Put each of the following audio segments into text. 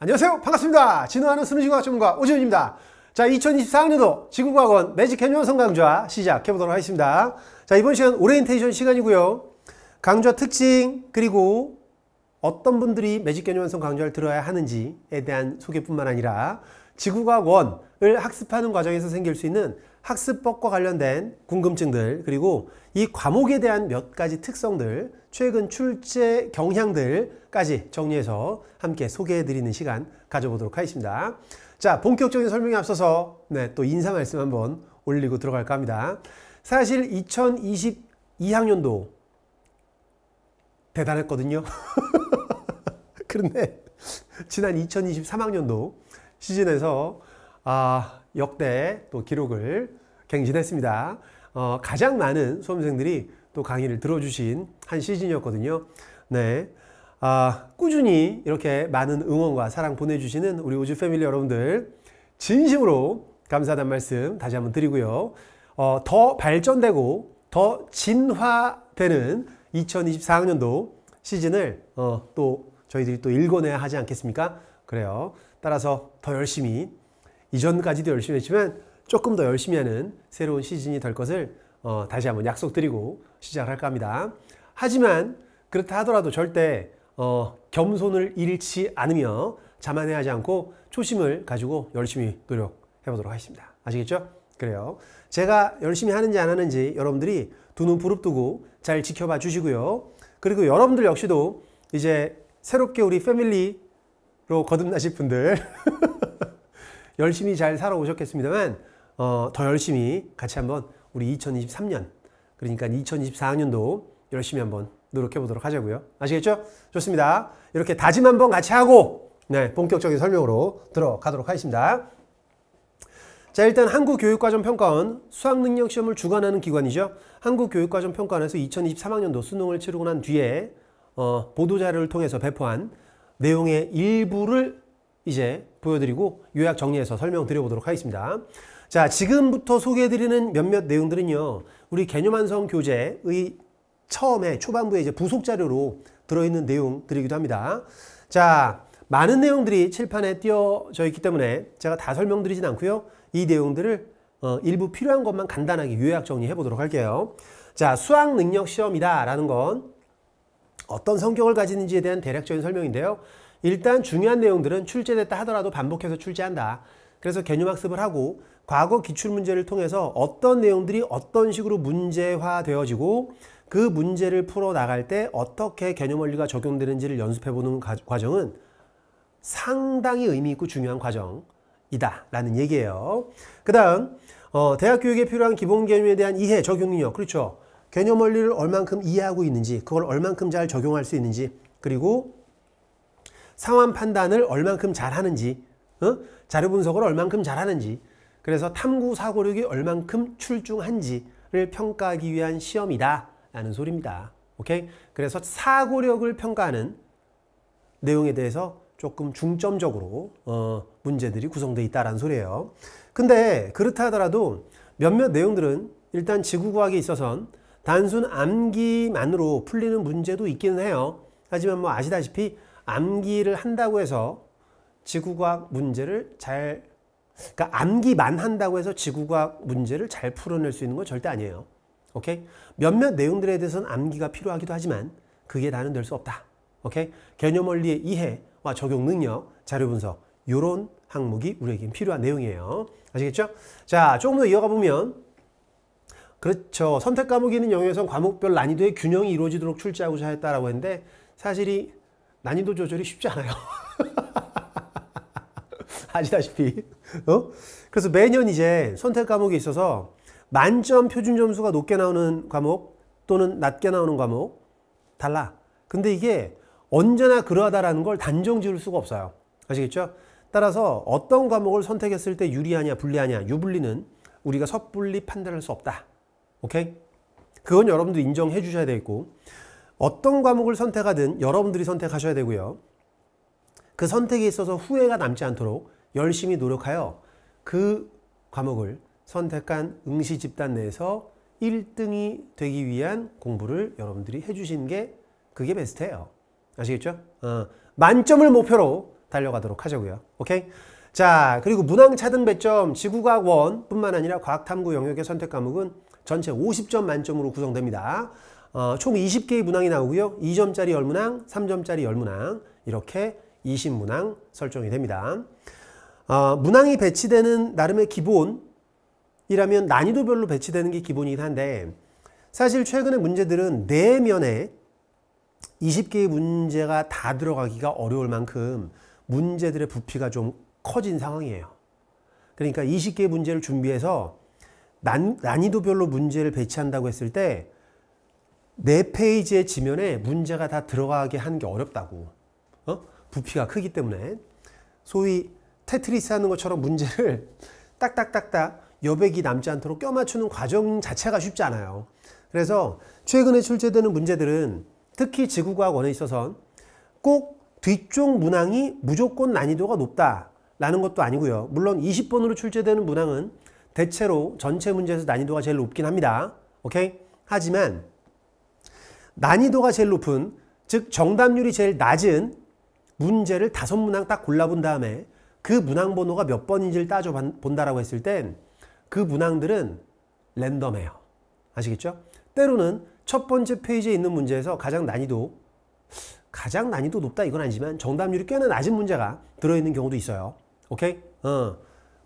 안녕하세요 반갑습니다 진화하는 수능시과 전문가 오지훈입니다 자2 0 2 4년도 지구과학원 매직 현성 강좌 시작해 보도록 하겠습니다 자 이번 시간 오리엔테이션 시간이고요 강좌 특징 그리고 어떤 분들이 매직 개념성 강좌를 들어야 하는지에 대한 소개뿐만 아니라 지구과학원 을 학습하는 과정에서 생길 수 있는 학습법과 관련된 궁금증들 그리고 이 과목에 대한 몇 가지 특성들 최근 출제 경향들까지 정리해서 함께 소개해 드리는 시간 가져보도록 하겠습니다 자 본격적인 설명에 앞서서 네, 또 인사 말씀 한번 올리고 들어갈까 합니다 사실 2022학년도 대단했거든요 그런데 지난 2023학년도 시즌에서 아, 역대 또 기록을 갱신했습니다. 어, 가장 많은 수험생들이 또 강의를 들어주신 한 시즌이었거든요. 네. 아, 꾸준히 이렇게 많은 응원과 사랑 보내주시는 우리 우주 패밀리 여러분들 진심으로 감사하단 말씀 다시 한번 드리고요. 어, 더 발전되고 더 진화되는 2024학년도 시즌을 어, 또 저희들이 또읽어내야 하지 않겠습니까? 그래요. 따라서 더 열심히 이전까지도 열심히 했지만 조금 더 열심히 하는 새로운 시즌이 될 것을 어, 다시 한번 약속드리고 시작을 할까 합니다. 하지만 그렇다 하더라도 절대 어, 겸손을 잃지 않으며 자만해하지 않고 초심을 가지고 열심히 노력해 보도록 하겠습니다. 아시겠죠? 그래요. 제가 열심히 하는지 안 하는지 여러분들이 두 눈 부릅뜨고 잘 지켜봐 주시고요. 그리고 여러분들 역시도 이제 새롭게 우리 패밀리로 거듭나실 분들 열심히 잘 살아오셨겠습니다만 어, 더 열심히 같이 한번 우리 2023년 그러니까 2024년도 학 열심히 한번 노력해 보도록 하자고요. 아시겠죠? 좋습니다. 이렇게 다짐 한번 같이 하고 네, 본격적인 설명으로 들어가도록 하겠습니다. 자, 일단 한국교육과정평가원 수학능력시험을 주관하는 기관이죠. 한국교육과정평가원에서 2023학년도 수능을 치르고 난 뒤에 어, 보도자료를 통해서 배포한 내용의 일부를 이제 보여드리고 요약 정리해서 설명드려보도록 하겠습니다. 자, 지금부터 소개해드리는 몇몇 내용들은요. 우리 개념 완성 교재의 처음에 초반부에 이제 부속 자료로 들어있는 내용들이기도 합니다. 자, 많은 내용들이 칠판에 띄어져 있기 때문에 제가 다 설명드리진 않고요. 이 내용들을 어, 일부 필요한 것만 간단하게 요약 정리해 보도록 할게요. 자, 수학 능력 시험이다 라는 건 어떤 성격을 가지는지에 대한 대략적인 설명인데요. 일단 중요한 내용들은 출제됐다 하더라도 반복해서 출제한다. 그래서 개념학습을 하고 과거 기출문제를 통해서 어떤 내용들이 어떤 식으로 문제화되어지고 그 문제를 풀어나갈 때 어떻게 개념원리가 적용되는지를 연습해보는 과정은 상당히 의미 있고 중요한 과정이다 라는 얘기예요. 그 다음 어, 대학 교육에 필요한 기본 개념에 대한 이해, 적용 능력 그렇죠. 개념 원리를 얼만큼 이해하고 있는지 그걸 얼만큼 잘 적용할 수 있는지 그리고 상황 판단을 얼만큼 잘하는지 어? 자료 분석을 얼만큼 잘하는지 그래서 탐구 사고력이 얼만큼 출중한지를 평가하기 위한 시험이다 라는 소리입니다. 오케이? 그래서 사고력을 평가하는 내용에 대해서 조금 중점적으로 어, 문제들이 구성되어 있다라는 소리예요. 근데 그렇다 하더라도 몇몇 내용들은 일단 지구과학에 있어선 단순 암기만으로 풀리는 문제도 있기는 해요. 하지만 뭐 아시다시피 암기를 한다고 해서 지구과학 문제를 잘 그러니까 암기만 한다고 해서 지구과학 문제를 잘 풀어낼 수 있는 건 절대 아니에요. 오케이? 몇몇 내용들에 대해서는 암기가 필요하기도 하지만 그게 나는될 수 없다. 오케이? 개념 원리의 이해와 적용 능력, 자료 분석 요런 항목이 우리에겐 필요한 내용이에요. 아시겠죠? 자, 조금 더 이어가 보면 그렇죠. 선택 과목이 있는 영역에서 과목별 난이도의 균형이 이루어지도록 출제하고자 했다라고 했는데 사실이 난이도 조절이 쉽지 않아요. 아시다시피. 어? 그래서 매년 이제 선택 과목에 있어서 만점 표준 점수가 높게 나오는 과목 또는 낮게 나오는 과목 달라. 근데 이게 언제나 그러하다라는 걸 단정 지을 수가 없어요. 아시겠죠? 따라서 어떤 과목을 선택했을 때 유리하냐 불리하냐 유불리는 우리가 섣불리 판단할 수 없다. 오케이? 그건 여러분도 인정해 주셔야 되고 어떤 과목을 선택하든 여러분들이 선택하셔야 되고요. 그 선택에 있어서 후회가 남지 않도록 열심히 노력하여 그 과목을 선택한 응시 집단 내에서 1등이 되기 위한 공부를 여러분들이 해주신 게 그게 베스트예요. 아시겠죠? 어, 만점을 목표로 달려가도록 하자고요. 오케이? 자, 그리고 문항 차등 배점 지구과학 원 뿐만 아니라 과학탐구 영역의 선택 과목은 전체 50점 만점으로 구성됩니다. 어, 총 20개의 문항이 나오고요. 2점짜리 열문항, 3점짜리 열문항 이렇게 20문항 설정이 됩니다. 어, 문항이 배치되는 나름의 기본이라면 난이도별로 배치되는 게 기본이긴 한데 사실 최근의 문제들은 내면에 20개의 문제가 다 들어가기가 어려울 만큼 문제들의 부피가 좀 커진 상황이에요. 그러니까 20개의 문제를 준비해서 난, 난이도별로 문제를 배치한다고 했을 때네 페이지의 지면에 문제가 다 들어가게 하는 게 어렵다고. 어? 부피가 크기 때문에. 소위 테트리스 하는 것처럼 문제를 딱딱딱딱 여백이 남지 않도록 껴 맞추는 과정 자체가 쉽지 않아요. 그래서 최근에 출제되는 문제들은 특히 지구과학원에 있어선 꼭 뒤쪽 문항이 무조건 난이도가 높다라는 것도 아니고요. 물론 20번으로 출제되는 문항은 대체로 전체 문제에서 난이도가 제일 높긴 합니다. 오케이? 하지만 난이도가 제일 높은 즉 정답률이 제일 낮은 문제를 다섯 문항 딱 골라본 다음에 그 문항 번호가 몇 번인지를 따져본다라고 했을 땐 그 문항들은 랜덤해요. 아시겠죠? 때로는 첫 번째 페이지에 있는 문제에서 가장 난이도 가장 난이도 높다 이건 아니지만 정답률이 꽤나 낮은 문제가 들어있는 경우도 있어요. 오케이? 어,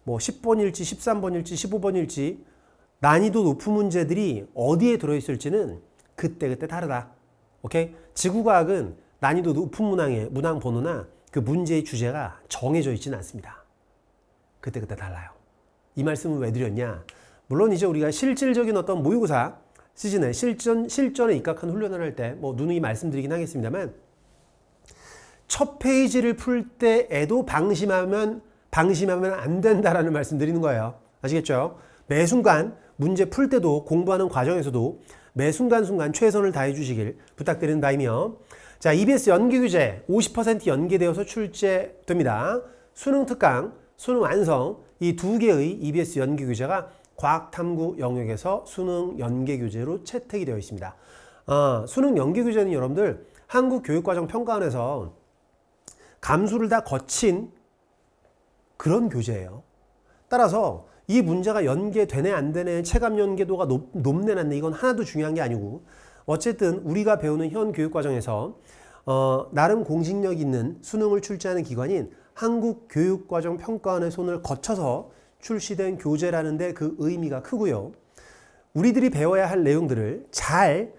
뭐 10번일지 13번일지 15번일지 난이도 높은 문제들이 어디에 들어있을지는 그때그때 다르다. 오케이? 지구과학은 난이도 높은 문항의 문항 번호나 그 문제의 주제가 정해져 있지는 않습니다. 그때그때 달라요. 이 말씀을 왜 드렸냐? 물론 이제 우리가 실질적인 어떤 모의고사 시즌에 실전, 실전에 입각한 훈련을 할 때 뭐 누누이 말씀드리긴 하겠습니다만 첫 페이지를 풀 때에도 방심하면 방심하면 안 된다라는 말씀 드리는 거예요. 아시겠죠? 매 순간 문제 풀 때도 공부하는 과정에서도 매 순간순간 최선을 다해 주시길 부탁드린다이며자 EBS 연기 규제 50% 연계되어서 출제됩니다. 수능 특강, 수능 완성 이 두 개의 EBS 연계 규제가 과학탐구 영역에서 수능 연계 규제로 채택이 되어 있습니다. 어, 수능 연계 규제는 여러분들 한국교육과정평가원에서 감수를 다 거친 그런 교재예요. 따라서 이 문제가 연계되네 안 되네 체감 연계도가 높, 높네 낮네 이건 하나도 중요한 게 아니고 어쨌든 우리가 배우는 현 교육 과정에서 어, 나름 공식력 있는 수능을 출제하는 기관인 한국교육과정평가원의 손을 거쳐서 출시된 교재라는데 그 의미가 크고요. 우리들이 배워야 할 내용들을 잘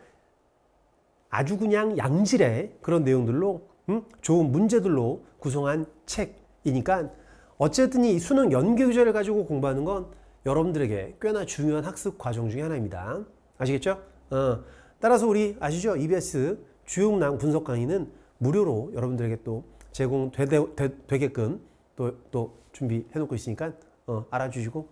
아주 그냥 양질의 그런 내용들로 음? 좋은 문제들로 구성한 책이니까 어쨌든 이 수능 연계 교재를 가지고 공부하는 건 여러분들에게 꽤나 중요한 학습 과정 중에 하나입니다. 아시겠죠? 어, 따라서 우리 아시죠? EBS 주요문항 분석 강의는 무료로 여러분들에게 또 제공되게끔 또, 또 준비해 놓고 있으니까 어, 알아주시고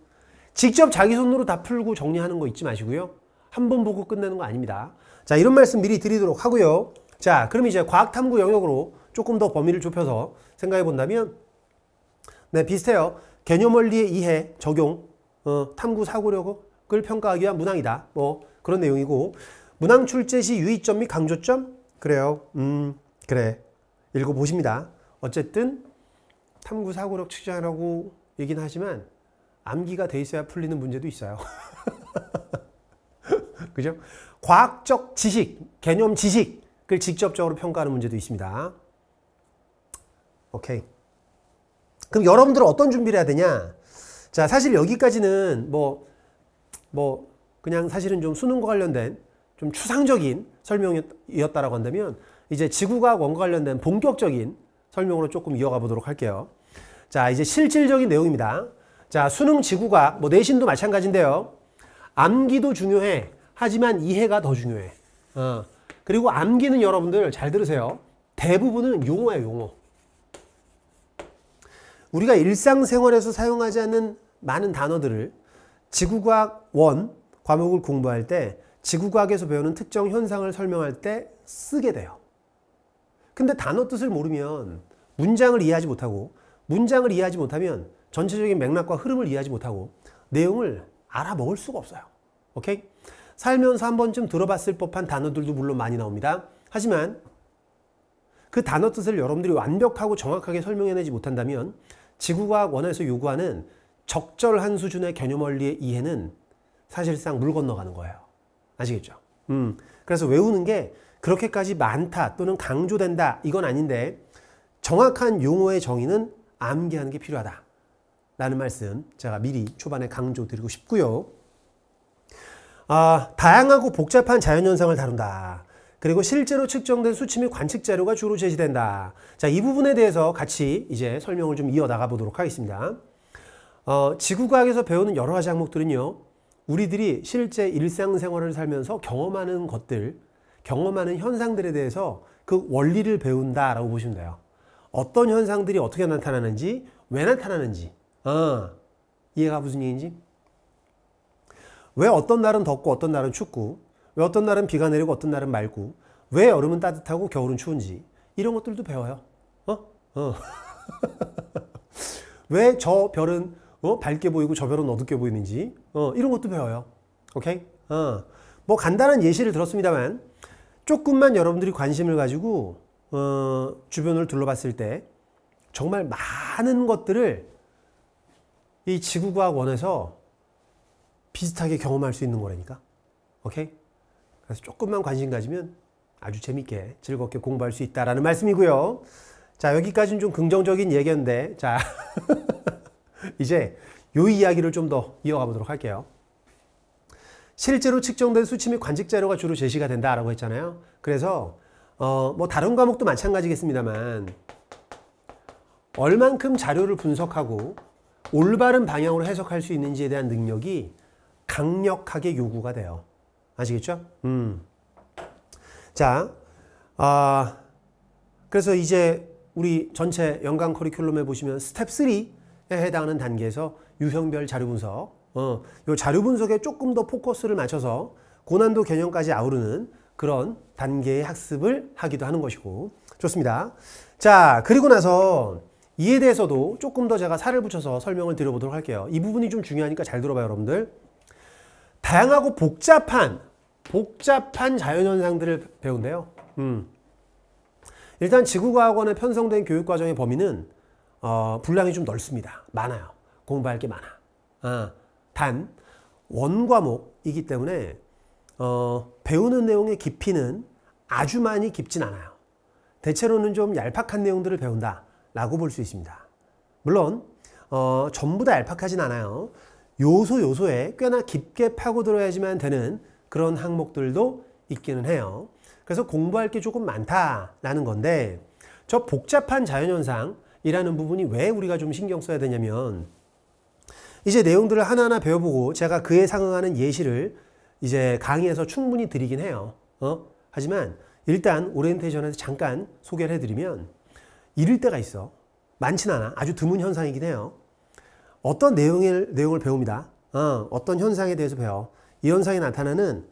직접 자기 손으로 다 풀고 정리하는 거 잊지 마시고요. 한 번 보고 끝내는 거 아닙니다. 자 이런 말씀 미리 드리도록 하고요. 자 그럼 이제 과학탐구 영역으로 조금 더 범위를 좁혀서 생각해 본다면 네, 비슷해요. 개념 원리의 이해, 적용, 어, 탐구 사고력을 평가하기 위한 문항이다. 뭐 그런 내용이고 문항 출제 시 유의점 및 강조점? 그래요. 음, 그래. 읽어보십니다. 어쨌든 탐구 사고력 측정이라고 얘기는 하지만 암기가 돼 있어야 풀리는 문제도 있어요. 그죠? 과학적 지식, 개념 지식을 직접적으로 평가하는 문제도 있습니다. 오케이. 그럼 여러분들은 어떤 준비를 해야 되냐? 자, 사실 여기까지는 뭐, 뭐, 그냥 사실은 좀 수능과 관련된 좀 추상적인 설명이었다라고 한다면 이제 지구과학원과 관련된 본격적인 설명으로 조금 이어가 보도록 할게요. 자, 이제 실질적인 내용입니다. 자, 수능 지구과학, 뭐 내신도 마찬가지인데요. 암기도 중요해. 하지만 이해가 더 중요해. 어. 그리고 암기는 여러분들 잘 들으세요. 대부분은 용어예요, 용어. 우리가 일상생활에서 사용하지 않는 많은 단어들을 지구과학 1 과목을 공부할 때 지구과학에서 배우는 특정 현상을 설명할 때 쓰게 돼요. 근데 단어 뜻을 모르면 문장을 이해하지 못하고 문장을 이해하지 못하면 전체적인 맥락과 흐름을 이해하지 못하고 내용을 알아먹을 수가 없어요. 오케이? 살면서 한 번쯤 들어봤을 법한 단어들도 물론 많이 나옵니다. 하지만 그 단어 뜻을 여러분들이 완벽하고 정확하게 설명해내지 못한다면 지구과학 원에서 요구하는 적절한 수준의 개념 원리의 이해는 사실상 물 건너가는 거예요. 아시겠죠? 음. 그래서 외우는 게 그렇게까지 많다 또는 강조된다 이건 아닌데 정확한 용어의 정의는 암기하는 게 필요하다. 라는 말씀 제가 미리 초반에 강조드리고 싶고요. 아, 다양하고 복잡한 자연현상을 다룬다. 그리고 실제로 측정된 수치 및 관측 자료가 주로 제시된다. 자, 이 부분에 대해서 같이 이제 설명을 좀 이어나가 보도록 하겠습니다. 어, 지구과학에서 배우는 여러 가지 항목들은요. 우리들이 실제 일상생활을 살면서 경험하는 것들, 경험하는 현상들에 대해서 그 원리를 배운다라고 보시면 돼요. 어떤 현상들이 어떻게 나타나는지, 왜 나타나는지. 어, 이해가 무슨 얘기인지? 왜 어떤 날은 덥고 어떤 날은 춥고 왜 어떤 날은 비가 내리고 어떤 날은 맑고 왜 여름은 따뜻하고 겨울은 추운지 이런 것들도 배워요. 어? 어. 왜 저 별은 어? 밝게 보이고 저 별은 어둡게 보이는지 어, 이런 것도 배워요. 오케이? 어. 뭐 간단한 예시를 들었습니다만 조금만 여러분들이 관심을 가지고 어, 주변을 둘러봤을 때 정말 많은 것들을 이 지구과학 원에서 비슷하게 경험할 수 있는 거라니까. 오케이? 그래서 조금만 관심 가지면 아주 재밌게 즐겁게 공부할 수 있다라는 말씀이고요. 자, 여기까지는 좀 긍정적인 얘기인데, 자, 이제 요 이야기를 좀 더 이어가 보도록 할게요. 실제로 측정된 수치 및 관측 자료가 주로 제시가 된다라고 했잖아요. 그래서 어, 뭐 다른 과목도 마찬가지겠습니다만 얼만큼 자료를 분석하고 올바른 방향으로 해석할 수 있는지에 대한 능력이 강력하게 요구가 돼요. 아시겠죠? 음. 자, 아, 그래서 이제 우리 전체 연간 커리큘럼에 보시면 스텝 3에 해당하는 단계에서 유형별 자료 분석, 어, 요 자료 분석에 조금 더 포커스를 맞춰서 고난도 개념까지 아우르는 그런 단계의 학습을 하기도 하는 것이고 좋습니다. 자, 그리고 나서 이에 대해서도 조금 더 제가 살을 붙여서 설명을 드려보도록 할게요. 이 부분이 좀 중요하니까 잘 들어봐요, 여러분들. 다양하고 복잡한 복잡한 자연현상들을 배운대요. 음. 일단 지구과학원의 편성된 교육과정의 범위는 어, 분량이 좀 넓습니다. 많아요. 공부할 게 많아. 아, 단 원과목이기 때문에 어, 배우는 내용의 깊이는 아주 많이 깊진 않아요. 대체로는 좀 얄팍한 내용들을 배운다 라고 볼 수 있습니다. 물론 어, 전부 다 얄팍하진 않아요. 요소 요소에 꽤나 깊게 파고들어야지만 되는 그런 항목들도 있기는 해요. 그래서 공부할 게 조금 많다라는 건데 저 복잡한 자연현상이라는 부분이 왜 우리가 좀 신경 써야 되냐면 이제 내용들을 하나하나 배워보고 제가 그에 상응하는 예시를 이제 강의에서 충분히 드리긴 해요. 어? 하지만 일단 오리엔테이션에서 잠깐 소개를 해드리면 이럴 때가 있어. 많진 않아. 아주 드문 현상이긴 해요. 어떤 내용을, 내용을 배웁니다. 어, 떤 현상에 대해서 배워. 이 현상이 나타나는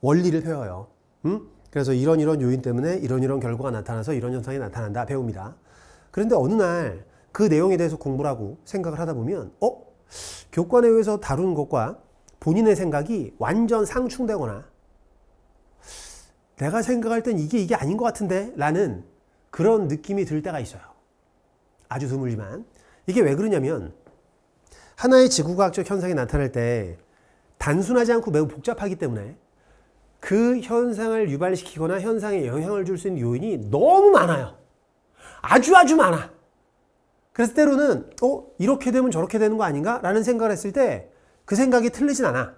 원리를 배워요. 음? 그래서 이런 이런 요인 때문에 이런 이런 결과가 나타나서 이런 현상이 나타난다 배웁니다. 그런데 어느 날 그 내용에 대해서 공부를 하고 생각을 하다 보면 어? 교과에 의해서 다루는 것과 본인의 생각이 완전 상충되거나 내가 생각할 땐 이게 이게 아닌 것 같은데 라는 그런 느낌이 들 때가 있어요. 아주 드물지만 이게 왜 그러냐면 하나의 지구과학적 현상이 나타날 때 단순하지 않고 매우 복잡하기 때문에 그 현상을 유발시키거나 현상에 영향을 줄 수 있는 요인이 너무 많아요. 아주 아주 많아. 그래서 때로는 어 이렇게 되면 저렇게 되는 거 아닌가? 라는 생각을 했을 때 그 생각이 틀리진 않아.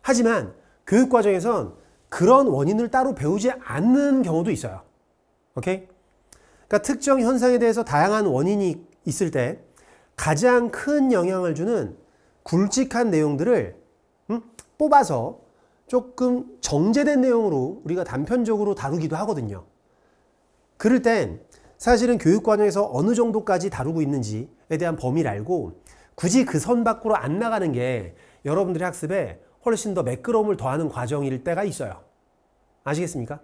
하지만 교육 과정에선 그런 원인을 따로 배우지 않는 경우도 있어요. 오케이? 그러니까 특정 현상에 대해서 다양한 원인이 있을 때 가장 큰 영향을 주는 굵직한 내용들을 음? 뽑아서 조금 정제된 내용으로 우리가 단편적으로 다루기도 하거든요. 그럴 땐 사실은 교육 과정에서 어느 정도까지 다루고 있는지에 대한 범위를 알고 굳이 그 선 밖으로 안 나가는 게 여러분들의 학습에 훨씬 더 매끄러움을 더하는 과정일 때가 있어요. 아시겠습니까?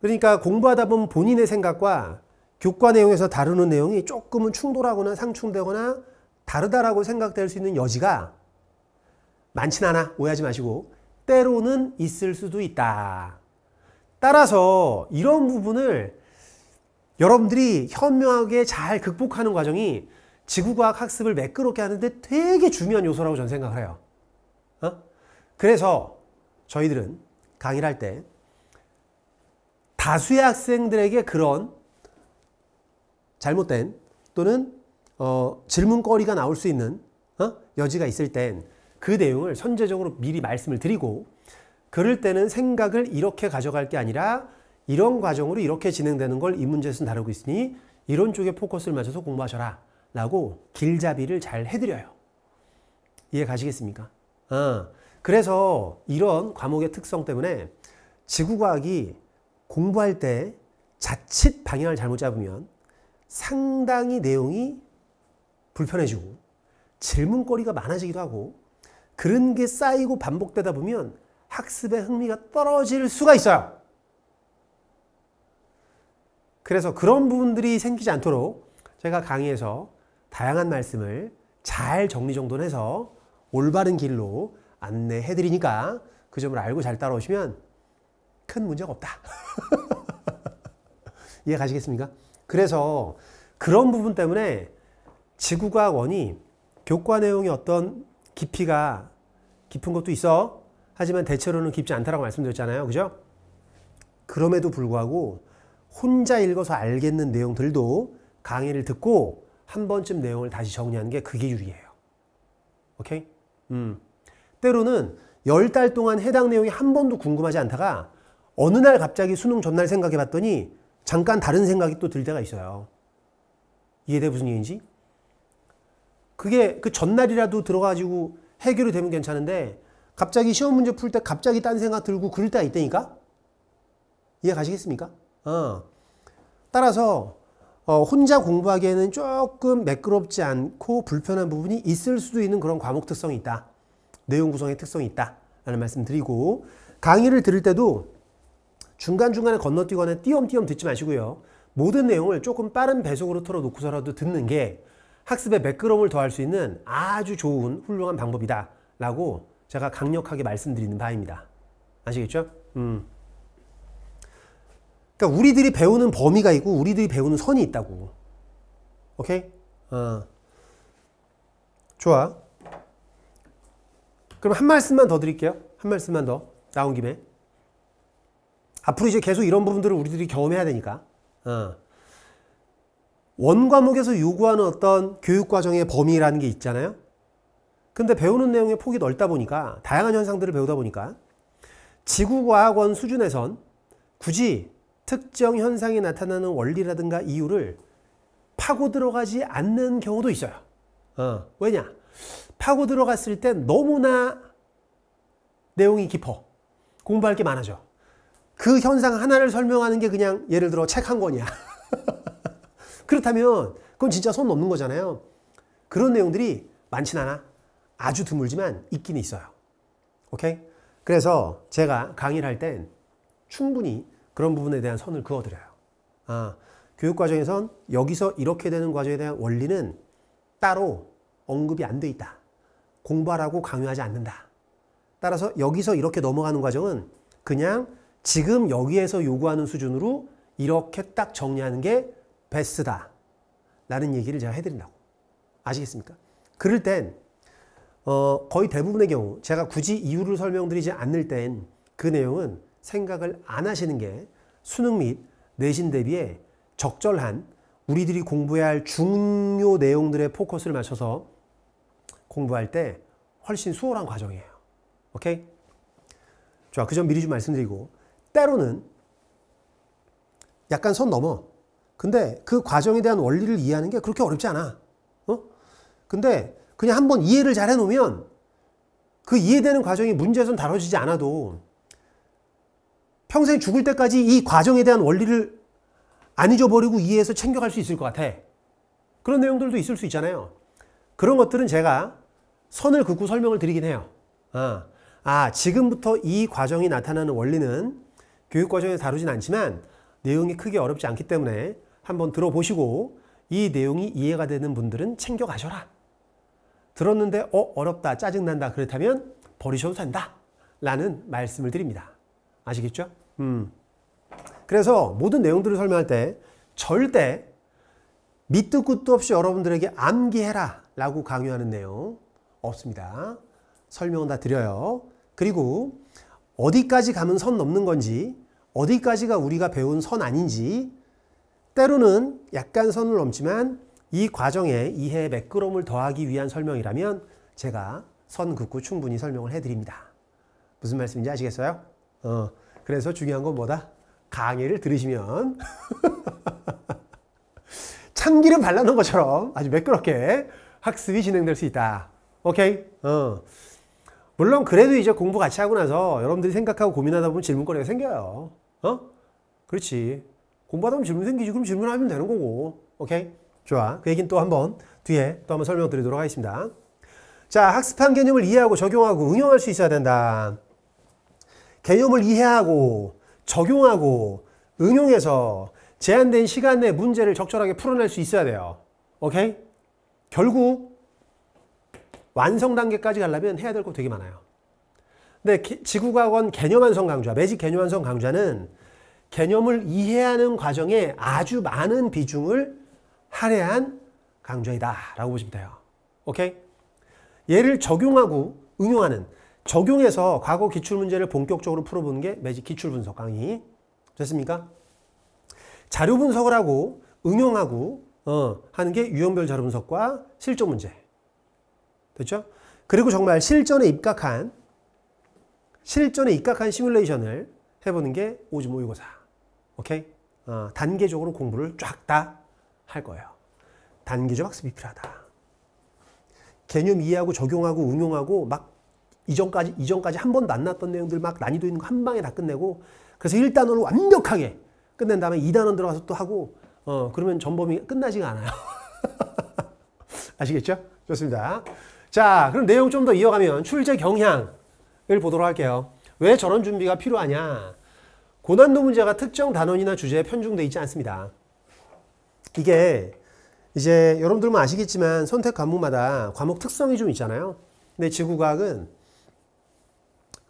그러니까 공부하다 보면 본인의 생각과 교과 내용에서 다루는 내용이 조금은 충돌하거나 상충되거나 다르다라고 생각될 수 있는 여지가 많진 않아. 오해하지 마시고. 때로는 있을 수도 있다. 따라서 이런 부분을 여러분들이 현명하게 잘 극복하는 과정이 지구과학 학습을 매끄럽게 하는데 되게 중요한 요소라고 저는 생각을 해요. 어? 그래서 저희들은 강의를 할 때 다수의 학생들에게 그런 잘못된 또는 어, 질문거리가 나올 수 있는 어? 여지가 있을 땐 그 내용을 선제적으로 미리 말씀을 드리고 그럴 때는 생각을 이렇게 가져갈 게 아니라 이런 과정으로 이렇게 진행되는 걸 이 문제에서는 다루고 있으니 이런 쪽에 포커스를 맞춰서 공부하셔라 라고 길잡이를 잘 해드려요. 이해 가시겠습니까? 어. 그래서 이런 과목의 특성 때문에 지구과학이 공부할 때 자칫 방향을 잘못 잡으면 상당히 내용이 불편해지고 질문거리가 많아지기도 하고 그런 게 쌓이고 반복되다 보면 학습의 흥미가 떨어질 수가 있어요. 그래서 그런 부분들이 생기지 않도록 제가 강의에서 다양한 말씀을 잘 정리정돈해서 올바른 길로 안내해 드리니까 그 점을 알고 잘 따라오시면 큰 문제가 없다. 이해 가시겠습니까? 그래서 그런 부분 때문에 지구과학원이 교과 내용의 어떤 깊이가 깊은 것도 있어. 하지만 대체로는 깊지 않다라고 말씀드렸잖아요. 그죠? 그럼에도 불구하고 혼자 읽어서 알겠는 내용들도 강의를 듣고 한 번쯤 내용을 다시 정리하는 게 그게 유리해요. 오케이? 음. 때로는 열 달 동안 해당 내용이 한 번도 궁금하지 않다가 어느 날 갑자기 수능 전날 생각해 봤더니 잠깐 다른 생각이 또 들 때가 있어요. 이해돼 무슨 얘기인지? 그게 그 전날이라도 들어가지고 해결이 되면 괜찮은데 갑자기 시험 문제 풀 때 갑자기 딴 생각 들고 그럴 때가 있다니까? 이해 가시겠습니까? 어. 따라서 어, 혼자 공부하기에는 조금 매끄럽지 않고 불편한 부분이 있을 수도 있는 그런 과목 특성이 있다. 내용 구성의 특성이 있다. 라는 말씀 드리고 강의를 들을 때도 중간중간에 건너뛰거나 띄엄띄엄 듣지 마시고요. 모든 내용을 조금 빠른 배속으로 틀어놓고서라도 듣는 게 학습에 매끄러움을 더할 수 있는 아주 좋은 훌륭한 방법이다 라고 제가 강력하게 말씀드리는 바입니다. 아시겠죠? 음. 그러니까 우리들이 배우는 범위가 있고 우리들이 배우는 선이 있다고. 오케이? 어. 좋아. 그럼 한 말씀만 더 드릴게요. 한 말씀만 더 나온 김에. 앞으로 이제 계속 이런 부분들을 우리들이 경험해야 되니까. 어. 원 과목에서 요구하는 어떤 교육 과정의 범위라는 게 있잖아요. 근데 배우는 내용의 폭이 넓다 보니까 다양한 현상들을 배우다 보니까 지구과학원 수준에선 굳이 특정 현상이 나타나는 원리라든가 이유를 파고 들어가지 않는 경우도 있어요. 어. 왜냐? 파고 들어갔을 땐 너무나 내용이 깊어. 공부할 게 많아져. 그 현상 하나를 설명하는 게 그냥 예를 들어 책 한 권이야. 그렇다면 그건 진짜 손 넘는 거잖아요. 그런 내용들이 많진 않아. 아주 드물지만 있긴 있어요. 오케이? 그래서 제가 강의를 할 땐 충분히 그런 부분에 대한 선을 그어드려요. 아, 교육과정에선 여기서 이렇게 되는 과정에 대한 원리는 따로 언급이 안 돼 있다. 공부하라고 강요하지 않는다. 따라서 여기서 이렇게 넘어가는 과정은 그냥 지금 여기에서 요구하는 수준으로 이렇게 딱 정리하는 게 베스트다. 라는 얘기를 제가 해드린다고. 아시겠습니까? 그럴 땐 어, 거의 대부분의 경우 제가 굳이 이유를 설명드리지 않을 땐 그 내용은 생각을 안 하시는 게 수능 및 내신 대비에 적절한 우리들이 공부해야 할 중요 내용들의 포커스를 맞춰서 공부할 때 훨씬 수월한 과정이에요. 오케이? 자, 그 점 미리 좀 말씀드리고 때로는 약간 선 넘어. 근데 그 과정에 대한 원리를 이해하는 게 그렇게 어렵지 않아. 어? 근데 그냥 한번 이해를 잘 해놓으면 그 이해되는 과정이 문제선 에 다뤄지지 않아도 평생 죽을 때까지 이 과정에 대한 원리를 안 잊어버리고 이해해서 챙겨갈 수 있을 것 같아. 그런 내용들도 있을 수 있잖아요. 그런 것들은 제가 선을 긋고 설명을 드리긴 해요. 아, 아 지금부터 이 과정이 나타나는 원리는 교육 과정에 다루진 않지만 내용이 크게 어렵지 않기 때문에 한번 들어보시고 이 내용이 이해가 되는 분들은 챙겨가셔라. 들었는데 어 어렵다 짜증난다 그렇다면 버리셔도 된다 라는 말씀을 드립니다. 아시겠죠? 음. 그래서 모든 내용들을 설명할 때 절대 밑도 끝도 없이 여러분들에게 암기해라 라고 강요하는 내용 없습니다. 설명은 다 드려요. 그리고 어디까지 가면 선 넘는 건지, 어디까지가 우리가 배운 선 아닌지, 때로는 약간 선을 넘지만 이 과정에 이해의 매끄러움을 더하기 위한 설명이라면 제가 선 긋고 충분히 설명을 해드립니다. 무슨 말씀인지 아시겠어요? 어, 그래서 중요한 건 뭐다? 강의를 들으시면 참기름 발라놓은 것처럼 아주 매끄럽게 학습이 진행될 수 있다. 오케이? 어. 물론 그래도 이제 공부 같이 하고 나서 여러분들이 생각하고 고민하다 보면 질문거리가 생겨요. 어? 그렇지. 공부하다 보면 질문 생기지. 그럼 질문하면 되는 거고. 오케이? 좋아. 그 얘기는 또 한번 뒤에 또 한번 설명드리도록 하겠습니다. 자, 학습한 개념을 이해하고 적용하고 응용할 수 있어야 된다. 개념을 이해하고 적용하고 응용해서 제한된 시간 내 문제를 적절하게 풀어낼 수 있어야 돼요. 오케이? 결국 완성 단계까지 가려면 해야 될 거 되게 많아요. 근데 지구과학원 개념 완성 강좌, 매직 개념 완성 강좌는 개념을 이해하는 과정에 아주 많은 비중을 할애한 강좌이다 라고 보시면 돼요. 오케이? 얘를 적용하고 응용하는 적용해서 과거 기출문제를 본격적으로 풀어보는 게 매직 기출분석 강의 됐습니까? 자료 분석을 하고 응용하고 어, 하는 게 유형별 자료 분석과 실전 문제 됐죠 그리고 정말 실전에 입각한 실전에 입각한 시뮬레이션을 해보는 게 오지 모의고사. 오케이? 어, 단계적으로 공부를 쫙 다 할 거예요. 단계적 학습이 필요하다. 개념 이해하고 적용하고 응용하고 막 이전까지 이전까지 한 번도 안 났던 내용들 막 난이도 있는 거 한 방에 다 끝내고 그래서 1단원을 완벽하게 끝낸 다음에 2단원 들어가서 또 하고 어 그러면 전범이 끝나지가 않아요. 아시겠죠? 좋습니다. 자, 그럼 내용 좀 더 이어가면 출제 경향을 보도록 할게요. 왜 저런 준비가 필요하냐? 고난도 문제가 특정 단원이나 주제에 편중되어 있지 않습니다. 이게 이제 여러분들만 아시겠지만 선택 과목마다 과목 특성이 좀 있잖아요. 근데 지구과학은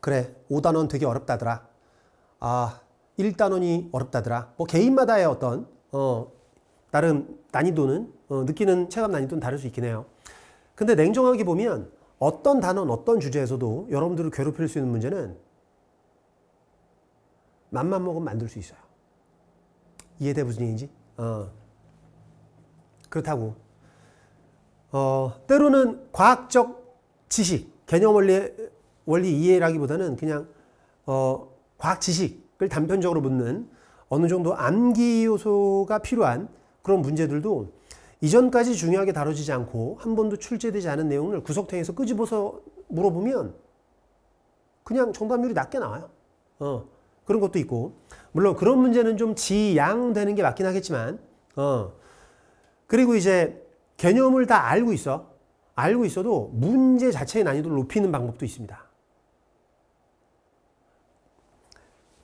그래 5단원 되게 어렵다더라. 아 1단원이 어렵다더라. 뭐 개인마다의 어떤 어, 나름 난이도는 어, 느끼는 체감 난이도는 다를 수 있긴 해요. 근데 냉정하게 보면 어떤 단원, 어떤 주제에서도 여러분들을 괴롭힐 수 있는 문제는 맘만 먹으면 만들 수 있어요. 이해돼 무슨 얘기인지? 어. 그렇다고 어, 때로는 과학적 지식, 개념 원리, 원리 이해라기보다는 그냥 어, 과학 지식을 단편적으로 묻는 어느 정도 암기 요소가 필요한 그런 문제들도 이전까지 중요하게 다뤄지지 않고 한 번도 출제되지 않은 내용을 구석탱에서 끄집어서 물어보면 그냥 정답률이 낮게 나와요. 어, 그런 것도 있고 물론 그런 문제는 좀 지양되는 게 맞긴 하겠지만 어, 그리고 이제 개념을 다 알고 있어. 알고 있어도 문제 자체의 난이도를 높이는 방법도 있습니다.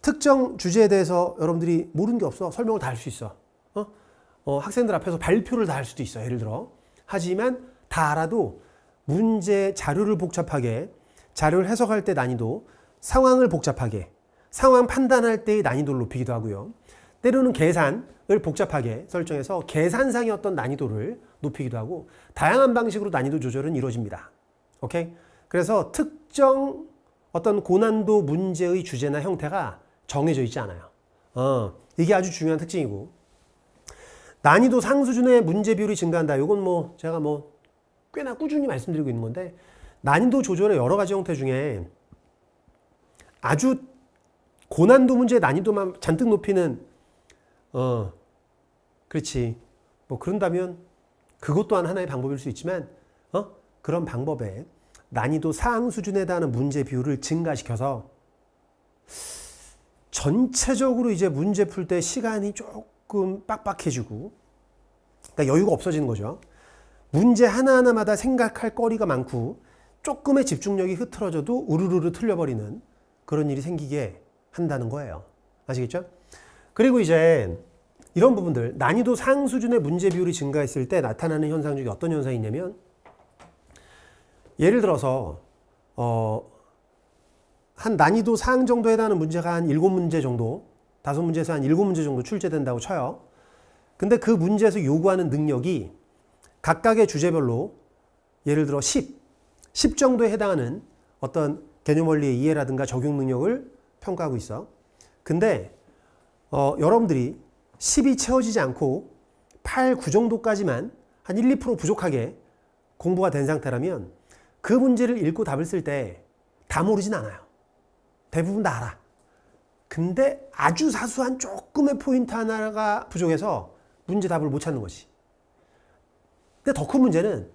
특정 주제에 대해서 여러분들이 모르는 게 없어. 설명을 다 할 수 있어. 어, 학생들 앞에서 발표를 다 할 수도 있어요. 예를 들어. 하지만 다 알아도 문제 자료를 복잡하게 자료를 해석할 때 난이도 상황을 복잡하게 상황 판단할 때의 난이도를 높이기도 하고요. 때로는 계산을 복잡하게 설정해서 계산상의 어떤 난이도를 높이기도 하고 다양한 방식으로 난이도 조절은 이루어집니다. 오케이? 그래서 특정 어떤 고난도 문제의 주제나 형태가 정해져 있지 않아요. 어, 이게 아주 중요한 특징이고 난이도 상수준의 문제 비율이 증가한다. 이건 뭐 제가 뭐 꽤나 꾸준히 말씀드리고 있는 건데 난이도 조절의 여러 가지 형태 중에 아주 고난도 문제의 난이도만 잔뜩 높이는 어 그렇지 뭐 그런다면 그것 또한 하나의 방법일 수 있지만 어 그런 방법에 난이도 상 수준에 달하 문제 비율을 증가시켜서 전체적으로 이제 문제 풀 때 시간이 조금 조금 빡빡해지고 그러니까 여유가 없어지는 거죠. 문제 하나하나마다 생각할 거리가 많고 조금의 집중력이 흐트러져도 우르르르 틀려버리는 그런 일이 생기게 한다는 거예요. 아시겠죠? 그리고 이제 이런 부분들 난이도 상 수준의 문제 비율이 증가했을 때 나타나는 현상 중에 어떤 현상이냐면 예를 들어서 어, 한 난이도 상 정도에 해당하는 문제가 한 7문제 정도 다섯 문제에서 한 일곱 문제 정도 출제된다고 쳐요. 근데 그 문제에서 요구하는 능력이 각각의 주제별로 예를 들어 10, 10 정도에 해당하는 어떤 개념 원리의 이해라든가 적용 능력을 평가하고 있어. 근데 어, 여러분들이 10이 채워지지 않고 8, 9 정도까지만 한 1, 2% 부족하게 공부가 된 상태라면 그 문제를 읽고 답을 쓸 때 다 모르진 않아요. 대부분 다 알아. 근데 아주 사소한 조금의 포인트 하나가 부족해서 문제 답을 못 찾는 것이. 근데 더 큰 문제는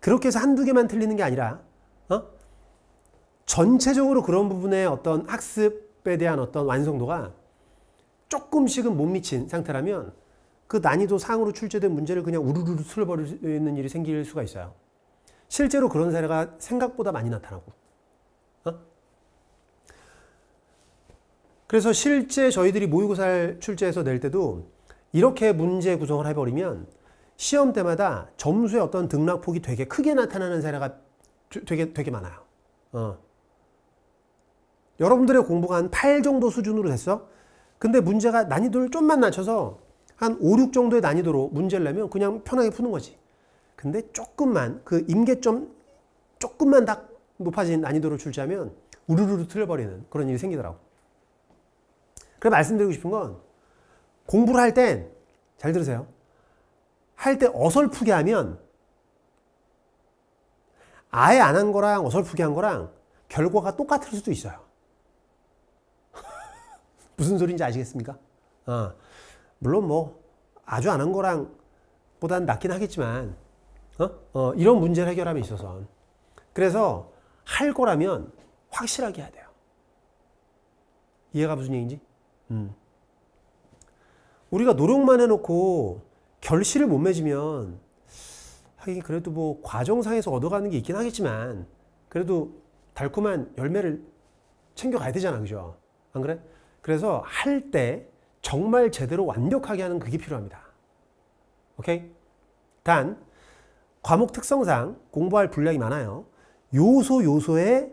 그렇게 해서 한두 개만 틀리는 게 아니라 어? 전체적으로 그런 부분의 어떤 학습에 대한 어떤 완성도가 조금씩은 못 미친 상태라면 그 난이도 상으로 출제된 문제를 그냥 우르르 틀어버리는 일이 생길 수가 있어요. 실제로 그런 사례가 생각보다 많이 나타나고 그래서 실제 저희들이 모의고사를 출제해서 낼 때도 이렇게 문제 구성을 해버리면 시험 때마다 점수의 어떤 등락폭이 되게 크게 나타나는 사례가 되게 되게 많아요. 어. 여러분들의 공부가 한 8 정도 수준으로 됐어? 근데 문제가 난이도를 좀만 낮춰서 한 5, 6 정도의 난이도로 문제를 내면 그냥 편하게 푸는 거지. 근데 조금만 그 임계점 조금만 딱 높아진 난이도를 출제하면 우르르 틀려버리는 그런 일이 생기더라고. 그래 말씀드리고 싶은 건 공부를 할 땐 잘 들으세요. 할 때 어설프게 하면 아예 안 한 거랑 어설프게 한 거랑 결과가 똑같을 수도 있어요. 무슨 소리인지 아시겠습니까? 어, 물론 뭐 아주 안 한 거랑 보단 낫긴 하겠지만 어? 어, 이런 문제를 해결함에 있어서 그래서 할 거라면 확실하게 해야 돼요. 이해가 무슨 얘기인지? 음. 우리가 노력만 해놓고 결실을 못 맺으면 하긴 그래도 뭐 과정상에서 얻어가는 게 있긴 하겠지만 그래도 달콤한 열매를 챙겨가야 되잖아 그죠 안 그래 그래서 할 때 정말 제대로 완벽하게 하는 그게 필요합니다 오케이 단 과목 특성상 공부할 분량이 많아요 요소 요소에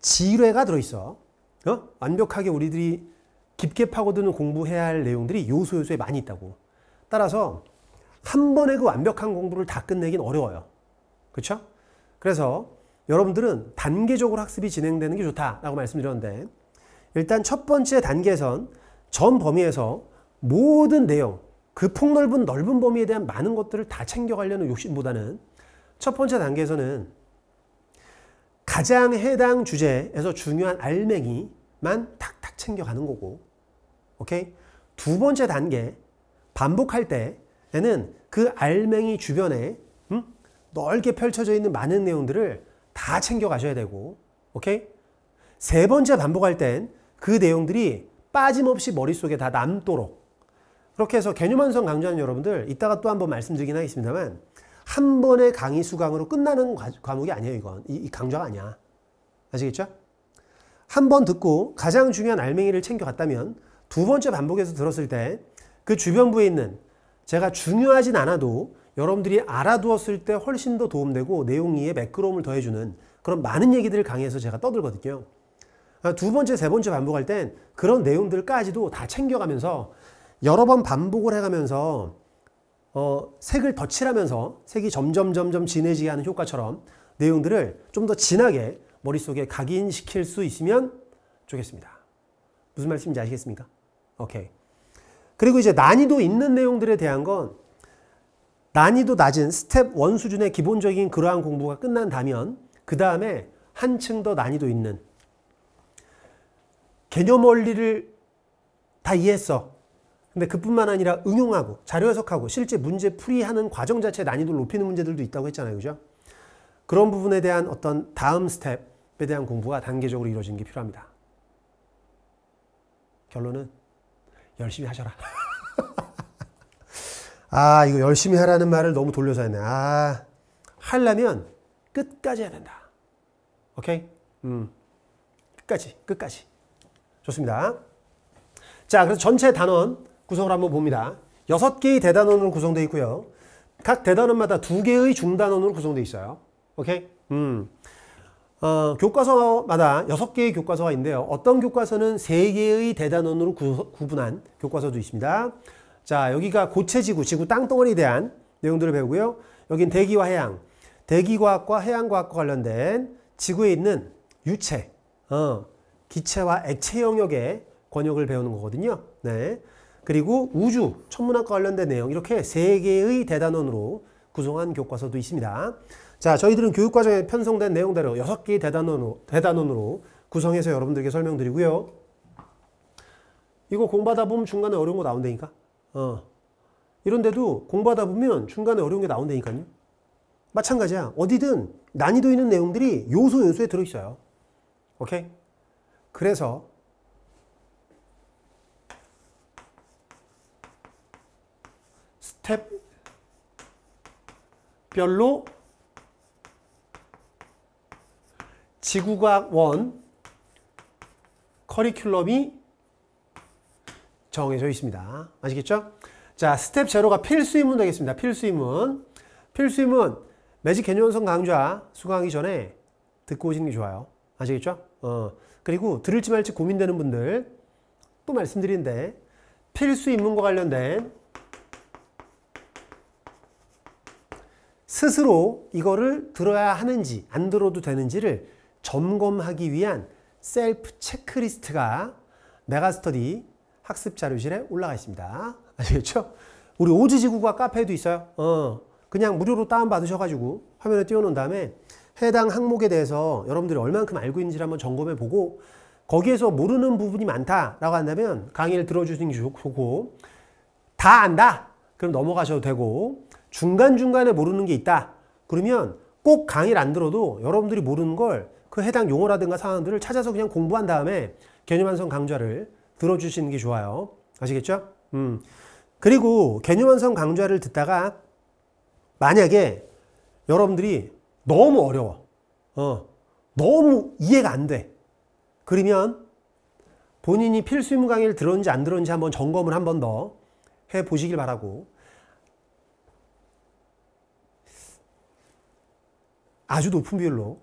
지뢰가 들어있어 어? 완벽하게 우리들이 깊게 파고드는 공부해야 할 내용들이 요소 요소에 많이 있다고. 따라서 한 번에 그 완벽한 공부를 다 끝내긴 어려워요. 그렇죠? 그래서 여러분들은 단계적으로 학습이 진행되는 게 좋다라고 말씀드렸는데 일단 첫 번째 단계에선 전 범위에서 모든 내용, 그 폭넓은 넓은 범위에 대한 많은 것들을 다 챙겨가려는 욕심보다는 첫 번째 단계에서는 가장 해당 주제에서 중요한 알맹이만 탁탁 챙겨가는 거고 오케이? 두 번째 단계 반복할 때에는 그 알맹이 주변에 음? 넓게 펼쳐져 있는 많은 내용들을 다 챙겨가셔야 되고 오케이? 세 번째 반복할 땐 그 내용들이 빠짐없이 머릿속에 다 남도록 그렇게 해서 개념 완성 강조하는 여러분들 이따가 또 한번 말씀드리긴 하겠습니다만 한 번의 강의 수강으로 끝나는 과목이 아니에요 이건 이, 이 강좌가 아니야 아시겠죠? 한 번 듣고 가장 중요한 알맹이를 챙겨갔다면 두 번째 반복해서 들었을 때 그 주변부에 있는 제가 중요하진 않아도 여러분들이 알아두었을 때 훨씬 더 도움되고 내용 이에 매끄러움을 더해주는 그런 많은 얘기들을 강의에서 제가 떠들거든요. 아, 두 번째, 세 번째 반복할 땐 그런 내용들까지도 다 챙겨가면서 여러 번 반복을 해가면서 어, 색을 덧칠하면서 색이 점점 점점 진해지게 하는 효과처럼 내용들을 좀 더 진하게 머릿속에 각인시킬 수 있으면 좋겠습니다. 무슨 말씀인지 아시겠습니까? 오케이. 그리고 이제 난이도 있는 내용들에 대한 건 난이도 낮은 스텝 1 수준의 기본적인 그러한 공부가 끝난다면 그 다음에 한층 더 난이도 있는 개념 원리를 다 이해했어. 근데 그뿐만 아니라 응용하고 자료 해석하고 실제 문제 풀이하는 과정 자체 난이도를 높이는 문제들도 있다고 했잖아요. 그죠? 그런 부분에 대한 어떤 다음 스텝에 대한 공부가 단계적으로 이루어지는 게 필요합니다. 결론은 열심히 하셔라. 아, 이거 열심히 하라는 말을 너무 돌려서 했네. 아, 하려면 끝까지 해야 된다. 오케이? 음. 끝까지, 끝까지. 좋습니다. 자, 그래서 전체 단원 구성을 한번 봅니다. 여섯 개의 대단원으로 구성되어 있고요. 각 대단원마다 두 개의 중단원으로 구성되어 있어요. 오케이? 음. 어, 교과서마다 여섯 개의 교과서가 있는데요. 어떤 교과서는 세 개의 대단원으로 구, 구 분한 교과서도 있습니다. 자, 여기가 고체 지구, 지구 땅덩어리에 대한 내용들을 배우고요. 여긴 대기와 해양, 대기과학과 해양과학과 관련된 지구에 있는 유체, 어, 기체와 액체 영역의 권역을 배우는 거거든요. 네. 그리고 우주, 천문학과 관련된 내용 이렇게 세 개의 대단원으로 구성한 교과서도 있습니다. 자, 저희들은 교육과정에 편성된 내용대로 6개의 대단원으로, 대단원으로 구성해서 여러분들에게 설명드리고요. 이거 공부하다 보면 중간에 어려운 거 나온다니까. 어. 이런데도 공부하다 보면 중간에 어려운 게 나온다니까요. 마찬가지야. 어디든 난이도 있는 내용들이 요소 요소에 들어있어요. 오케이? 그래서 스텝별로 지구과학 1 커리큘럼이 정해져 있습니다. 아시겠죠? 자, 스텝 제로가 필수인문 되겠습니다. 필수인문. 필수인문, 매직 개념 성 강좌 수강하기 전에 듣고 오시는 게 좋아요. 아시겠죠? 어. 그리고 들을지 말지 고민되는 분들 또 말씀드린데 필수인문과 관련된 스스로 이거를 들어야 하는지 안 들어도 되는지를 점검하기 위한 셀프 체크리스트가 메가스터디 학습 자료실에 올라가 있습니다. 아시겠죠? 우리 오지지구가 카페에도 있어요. 어, 그냥 무료로 다운받으셔가지고 화면에 띄워놓은 다음에 해당 항목에 대해서 여러분들이 얼만큼 알고 있는지 한번 점검해 보고 거기에서 모르는 부분이 많다라고 한다면 강의를 들어주시는 게 좋고 다 안다! 그럼 넘어가셔도 되고 중간중간에 모르는 게 있다. 그러면 꼭 강의를 안 들어도 여러분들이 모르는 걸그 해당 용어라든가 상황들을 찾아서 그냥 공부한 다음에 개념 완성 강좌를 들어주시는 게 좋아요. 아시겠죠? 음. 그리고 개념 완성 강좌를 듣다가 만약에 여러분들이 너무 어려워. 어. 너무 이해가 안 돼. 그러면 본인이 필수의무 강의를 들었는지 안 들었는지 한번 점검을 한번 더 해 보시길 바라고 아주 높은 비율로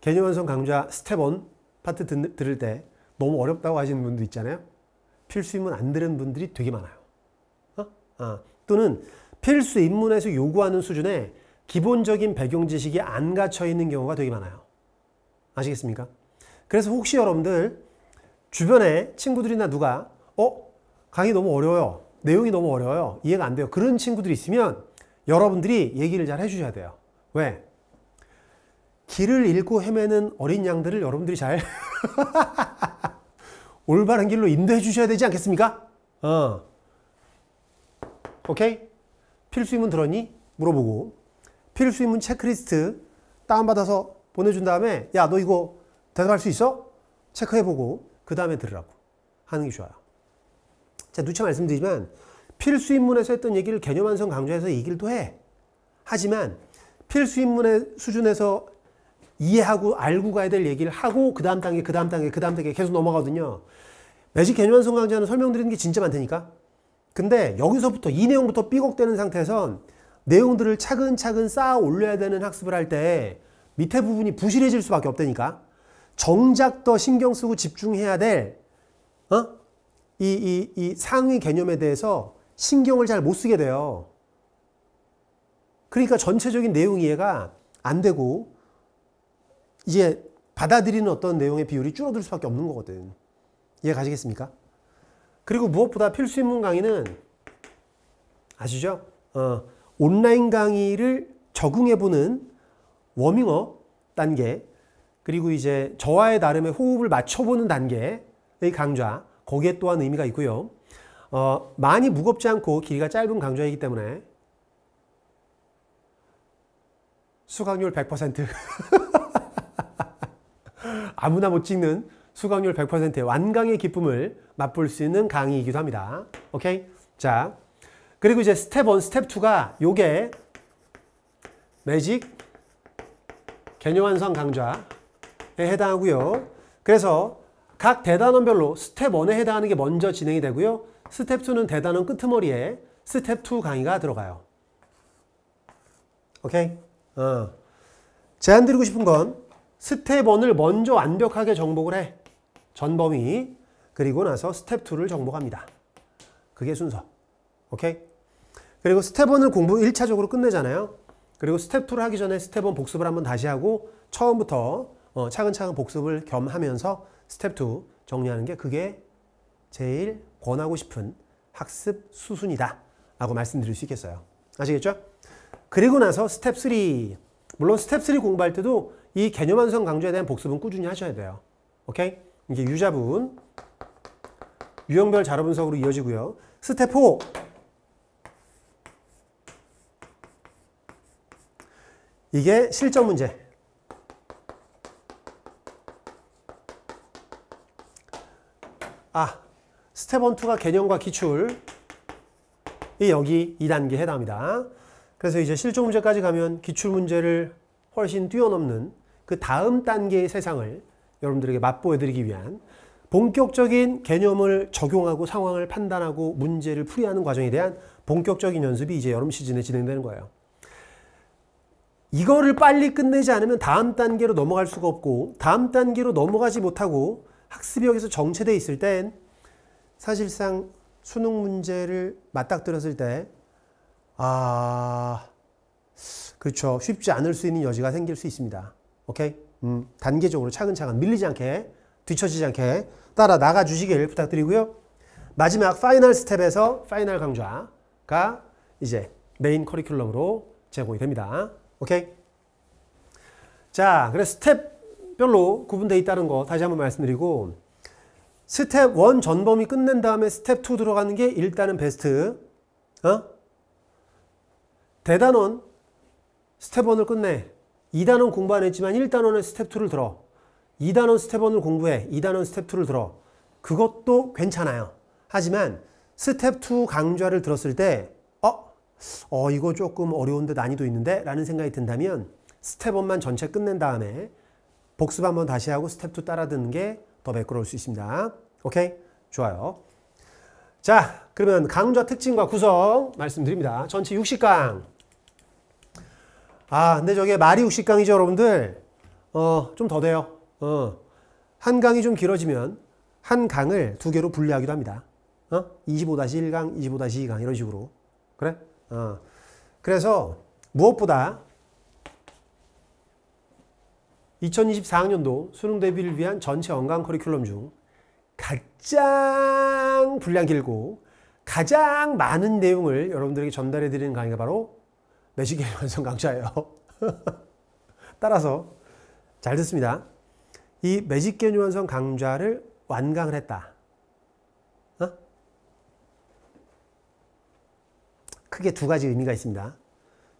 개념 완성 강좌 스텝 원 파트 듣, 들을 때 너무 어렵다고 하시는 분들 있잖아요. 필수 입문 안 들은 분들이 되게 많아요. 어? 아, 또는 필수 입문에서 요구하는 수준의 기본적인 배경 지식이 안 갖춰 있는 경우가 되게 많아요. 아시겠습니까? 그래서 혹시 여러분들 주변에 친구들이나 누가 어? 강의 너무 어려워요. 내용이 너무 어려워요. 이해가 안 돼요. 그런 친구들이 있으면 여러분들이 얘기를 잘 해주셔야 돼요. 왜? 길을 잃고 헤매는 어린 양들을 여러분들이 잘 올바른 길로 인도해 주셔야 되지 않겠습니까? 어. 오케이? 필수임은 들었니? 물어보고 필수임은 체크리스트 다운받아서 보내준 다음에 야 너 이거 대답할 수 있어? 체크해보고 그 다음에 들으라고 하는 게 좋아요. 자 누차 말씀드리지만 필수인문에서 했던 얘기를 개념완성 강좌에서 얘기를 또 해. 하지만 필수인문의 수준에서 이해하고 알고 가야 될 얘기를 하고 그 다음 단계, 그 다음 단계, 그 다음 단계 계속 넘어가거든요. 매직 개념 완성 강좌는 설명드리는 게 진짜 많다니까. 근데 여기서부터 이 내용부터 삐걱대는 상태에선 내용들을 차근차근 쌓아 올려야 되는 학습을 할 때 밑에 부분이 부실해질 수밖에 없다니까. 정작 더 신경 쓰고 집중해야 될 어? 이, 이, 이 상위 개념에 대해서 신경을 잘 못 쓰게 돼요. 그러니까 전체적인 내용 이해가 안 되고 이제 받아들이는 어떤 내용의 비율이 줄어들 수밖에 없는 거거든. 이해 가시겠습니까? 그리고 무엇보다 필수 인문 강의는 아시죠? 어, 온라인 강의를 적응해보는 워밍업 단계 그리고 이제 저와의 나름의 호흡을 맞춰보는 단계의 강좌 거기에 또한 의미가 있고요. 어, 많이 무겁지 않고 길이가 짧은 강좌이기 때문에 수강률 100% 아무나 못 찍는 수강률 100%의 완강의 기쁨을 맛볼 수 있는 강의이기도 합니다. 오케이? 자, 그리고 이제 스텝 1, 스텝 2가 요게 매직 개념 완성 강좌에 해당하고요. 그래서 각 대단원별로 스텝 1에 해당하는 게 먼저 진행이 되고요. 스텝 2는 대단원 끄머리에 스텝 2 강의가 들어가요. 오케이? 어. 제안 드리고 싶은 건 스텝 1을 먼저 완벽하게 정복을 해. 전범위. 그리고 나서 스텝 2를 정복합니다. 그게 순서. 오케이? 그리고 스텝 1을 공부 1차적으로 끝내잖아요. 그리고 스텝 2를 하기 전에 스텝 1 복습을 한번 다시 하고 처음부터 어, 차근차근 복습을 겸하면서 스텝 2 정리하는 게 그게 제일 권하고 싶은 학습 수순이다 라고 말씀드릴 수 있겠어요. 아시겠죠? 그리고 나서 스텝 3 물론 스텝 3 공부할 때도 이 개념 완성 강조에 대한 복습은 꾸준히 하셔야 돼요. 오케이? 이게 유자분 유형별 자료 분석으로 이어지고요. 스텝 4 이게 실전 문제 아 스텝 1, 2가 개념과 기출 이 여기 2단계 해당합니다. 그래서 이제 실전 문제까지 가면 기출 문제를 훨씬 뛰어넘는 그 다음 단계의 세상을 여러분들에게 맛보여드리기 위한 본격적인 개념을 적용하고 상황을 판단하고 문제를 풀이하는 과정에 대한 본격적인 연습이 이제 여름 시즌에 진행되는 거예요. 이거를 빨리 끝내지 않으면 다음 단계로 넘어갈 수가 없고 다음 단계로 넘어가지 못하고 학습역에서 정체돼 있을 땐 사실상 수능 문제를 맞닥뜨렸을 때 아... 그렇죠. 쉽지 않을 수 있는 여지가 생길 수 있습니다. 오케이? 음, 단계적으로 차근차근 밀리지 않게, 뒤처지지 않게 따라 나가 주시길 부탁드리고요. 마지막 파이널 스텝에서 파이널 강좌가 이제 메인 커리큘럼으로 제공이 됩니다. 오케이? 자, 그래서 스텝별로 구분되어 있다는 거 다시 한번 말씀드리고 스텝 1 전범이 끝낸 다음에 스텝 2 들어가는 게 일단은 베스트. 어? 대단원 스텝 1을 끝내. 2단원 공부 안 했지만 1단원의 스텝 2를 들어. 2단원 스텝 1을 공부해. 2단원 스텝 2를 들어. 그것도 괜찮아요. 하지만 스텝 2 강좌를 들었을 때 어? 어 이거 조금 어려운데 난이도 있는데? 라는 생각이 든다면 스텝 1만 전체 끝낸 다음에 복습 한번 다시 하고 스텝 2 따라 듣는 게 더 매끄러울 수 있습니다. 오케이? 좋아요. 자, 그러면 강좌 특징과 구성 말씀드립니다. 전체 60강. 아 근데 저게 말이 60강이죠 여러분들 어좀 더 돼요 어한 강이 좀 길어지면 한 강을 두 개로 분리하기도 합니다 어 25-1강 25-2강 이런 식으로 그래 어 그래서 무엇보다 2024학년도 수능 대비를 위한 전체 연강 커리큘럼 중 가장 분량 길고 가장 많은 내용을 여러분들에게 전달해 드리는 강의가 바로 매시계 완성 강좌예요. 따라서 잘 듣습니다. 이 매직계 유한성 강좌를 완강을 했다. 어? 크게 두 가지 의미가 있습니다.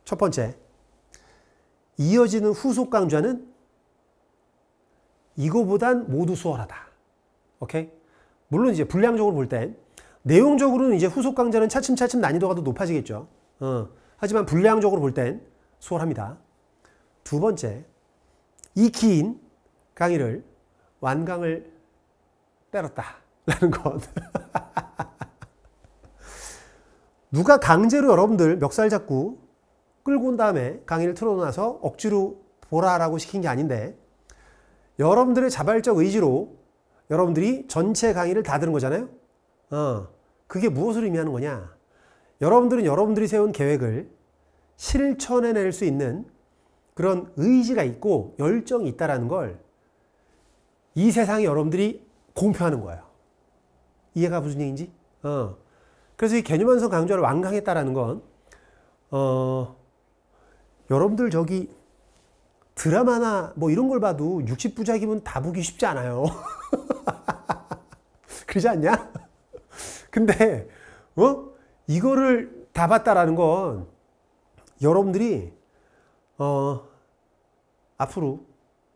첫 번째, 이어지는 후속 강좌는 이거보단 모두 수월하다. 오케이? 물론 이제 분량적으로 볼 땐 내용적으로는 이제 후속 강좌는 차츰차츰 난이도가 더 높아지겠죠. 어. 하지만 불량적으로 볼 땐 수월합니다. 두 번째, 이 긴 강의를 완강을 때렸다라는 것. 누가 강제로 여러분들 멱살 잡고 끌고 온 다음에 강의를 틀어놔서 억지로 보라라고 시킨 게 아닌데 여러분들의 자발적 의지로 여러분들이 전체 강의를 다 들은 거잖아요. 어, 그게 무엇을 의미하는 거냐? 여러분들은 여러분들이 세운 계획을 실천해낼 수 있는 그런 의지가 있고 열정이 있다라는 걸 이 세상에 여러분들이 공표하는 거예요. 이해가 무슨 얘기인지? 어. 그래서 이 개념 완성 강좌를 완강했다라는 건 어, 여러분들 저기 드라마나 뭐 이런 걸 봐도 60부작이면 다 보기 쉽지 않아요. 그러지 않냐? 근데 어? 이거를 다 봤다라는 건 여러분들이 어, 앞으로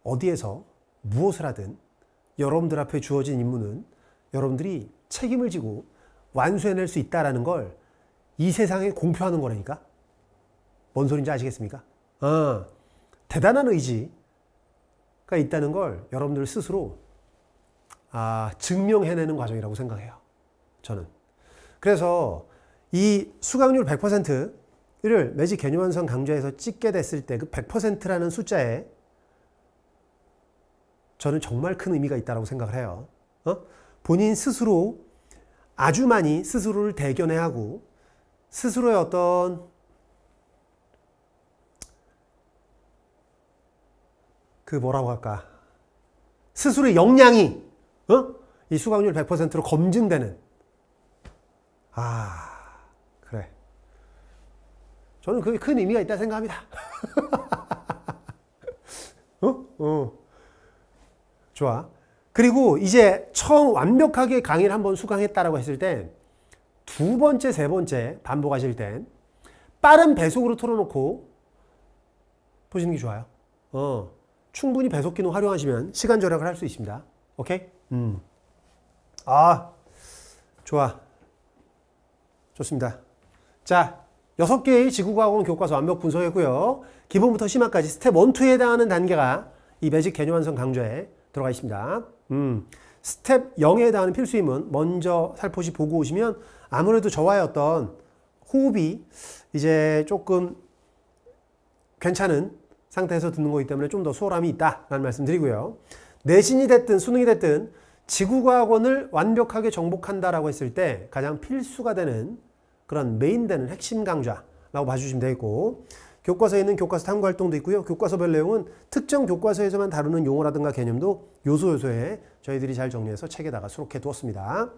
어디에서 무엇을 하든 여러분들 앞에 주어진 임무는 여러분들이 책임을 지고 완수해낼 수 있다라는 걸 이 세상에 공표하는 거라니까. 뭔 소린지 아시겠습니까? 어, 대단한 의지가 있다는 걸 여러분들 스스로 아, 증명해내는 과정이라고 생각해요. 저는. 그래서 이 수강률 100%를 매직 개념 완성 강좌에서 찍게 됐을 때 그 100%라는 숫자에 저는 정말 큰 의미가 있다고 생각을 해요. 어? 본인 스스로 아주 많이 스스로를 대견해 하고 스스로의 어떤 그 뭐라고 할까 스스로의 역량이 어? 이 수강률 100%로 검증되는 아 저는 그게 큰 의미가 있다 생각합니다. 어? 어. 좋아. 그리고 이제 처음 완벽하게 강의를 한번 수강했다라고 했을 때 두 번째, 세 번째 반복하실 땐 빠른 배속으로 틀어놓고 보시는 게 좋아요. 어. 충분히 배속 기능 활용하시면 시간 절약을 할 수 있습니다. 오케이? 음. 아, 좋아. 좋습니다. 자, 여섯 개의 지구과학원 교과서 완벽 분석했고요. 기본부터 심화까지 스텝 1, 2에 해당하는 단계가 이 매직 개념 완성 강좌에 들어가 있습니다. 음, 스텝 0에 해당하는 필수임은 먼저 살포시 보고 오시면 아무래도 저와의 어떤 호흡이 이제 조금 괜찮은 상태에서 듣는 거기 때문에 좀 더 수월함이 있다라는 말씀 드리고요. 내신이 됐든 수능이 됐든 지구과학원을 완벽하게 정복한다라고 했을 때 가장 필수가 되는 그런 메인되는 핵심 강좌라고 봐주시면 되고 겠 교과서에 있는 교과서 탐구 활동도 있고요. 교과서별 내용은 특정 교과서에서만 다루는 용어라든가 개념도 요소요소에 저희들이 잘 정리해서 책에다가 수록해 두었습니다.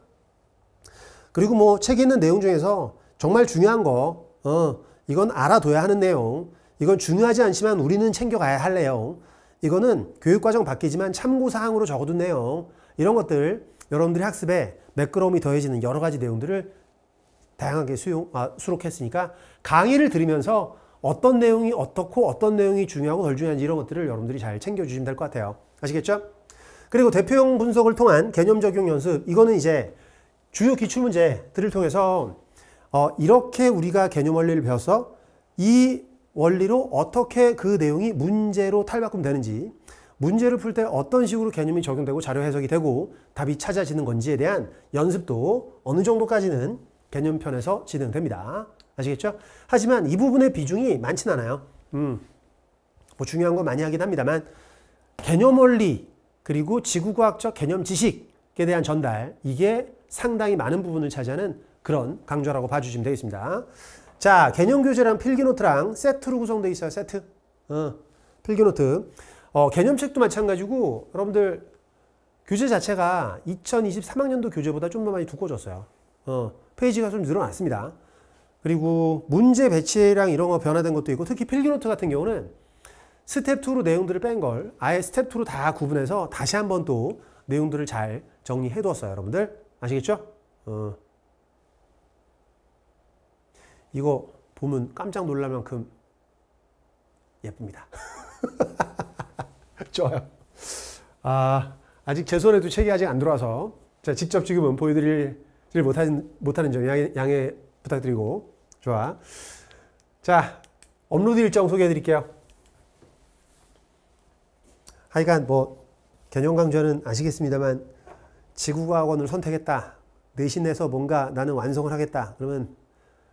그리고 뭐 책에 있는 내용 중에서 정말 중요한 거, 어, 이건 알아둬야 하는 내용, 이건 중요하지 않지만 우리는 챙겨가야 할 내용, 이거는 교육과정 바뀌지만 참고사항으로 적어둔 내용, 이런 것들 여러분들이 학습에 매끄러움이 더해지는 여러 가지 내용들을 다양하게 수용, 아, 수록했으니까 강의를 들으면서 어떤 내용이 어떻고 어떤 내용이 중요하고 덜 중요한지 이런 것들을 여러분들이 잘 챙겨주시면 될 것 같아요. 아시겠죠? 그리고 대표형 분석을 통한 개념 적용 연습 이거는 이제 주요 기출문제들을 통해서 어, 이렇게 우리가 개념 원리를 배워서 이 원리로 어떻게 그 내용이 문제로 탈바꿈되는지 문제를 풀 때 어떤 식으로 개념이 적용되고 자료 해석이 되고 답이 찾아지는 건지에 대한 연습도 어느 정도까지는 개념편에서 진행됩니다. 아시겠죠? 하지만 이 부분의 비중이 많진 않아요. 음, 뭐 중요한 거 많이 하긴 합니다만 개념 원리 그리고 지구과학적 개념 지식에 대한 전달 이게 상당히 많은 부분을 차지하는 그런 강좌라고 봐주시면 되겠습니다. 자, 개념 교재랑 필기노트랑 세트로 구성되어 있어요. 세트. 어, 필기노트. 어, 개념책도 마찬가지고 여러분들 교재 자체가 2023학년도 교재보다 좀 더 많이 두꺼워졌어요. 어, 페이지가 좀 늘어났습니다. 그리고 문제 배치랑 이런 거 변화된 것도 있고 특히 필기노트 같은 경우는 스텝 2로 내용들을 뺀 걸 아예 스텝 2로 다 구분해서 다시 한번 또 내용들을 잘 정리해 두었어요. 여러분들 아시겠죠? 어. 이거 보면 깜짝 놀랄 만큼 예쁩니다. 좋아요. 아, 아직 제 손에도 책이 아직 안 들어와서 제가 직접 지금은 보여드릴 못하는, 못하는 점 양해, 양해 부탁드리고 좋아 자 업로드 일정 소개해 드릴게요 하여간 뭐 개념 강좌는 아시겠습니다만 지구과학원을 선택했다 내신에서 뭔가 나는 완성을 하겠다 그러면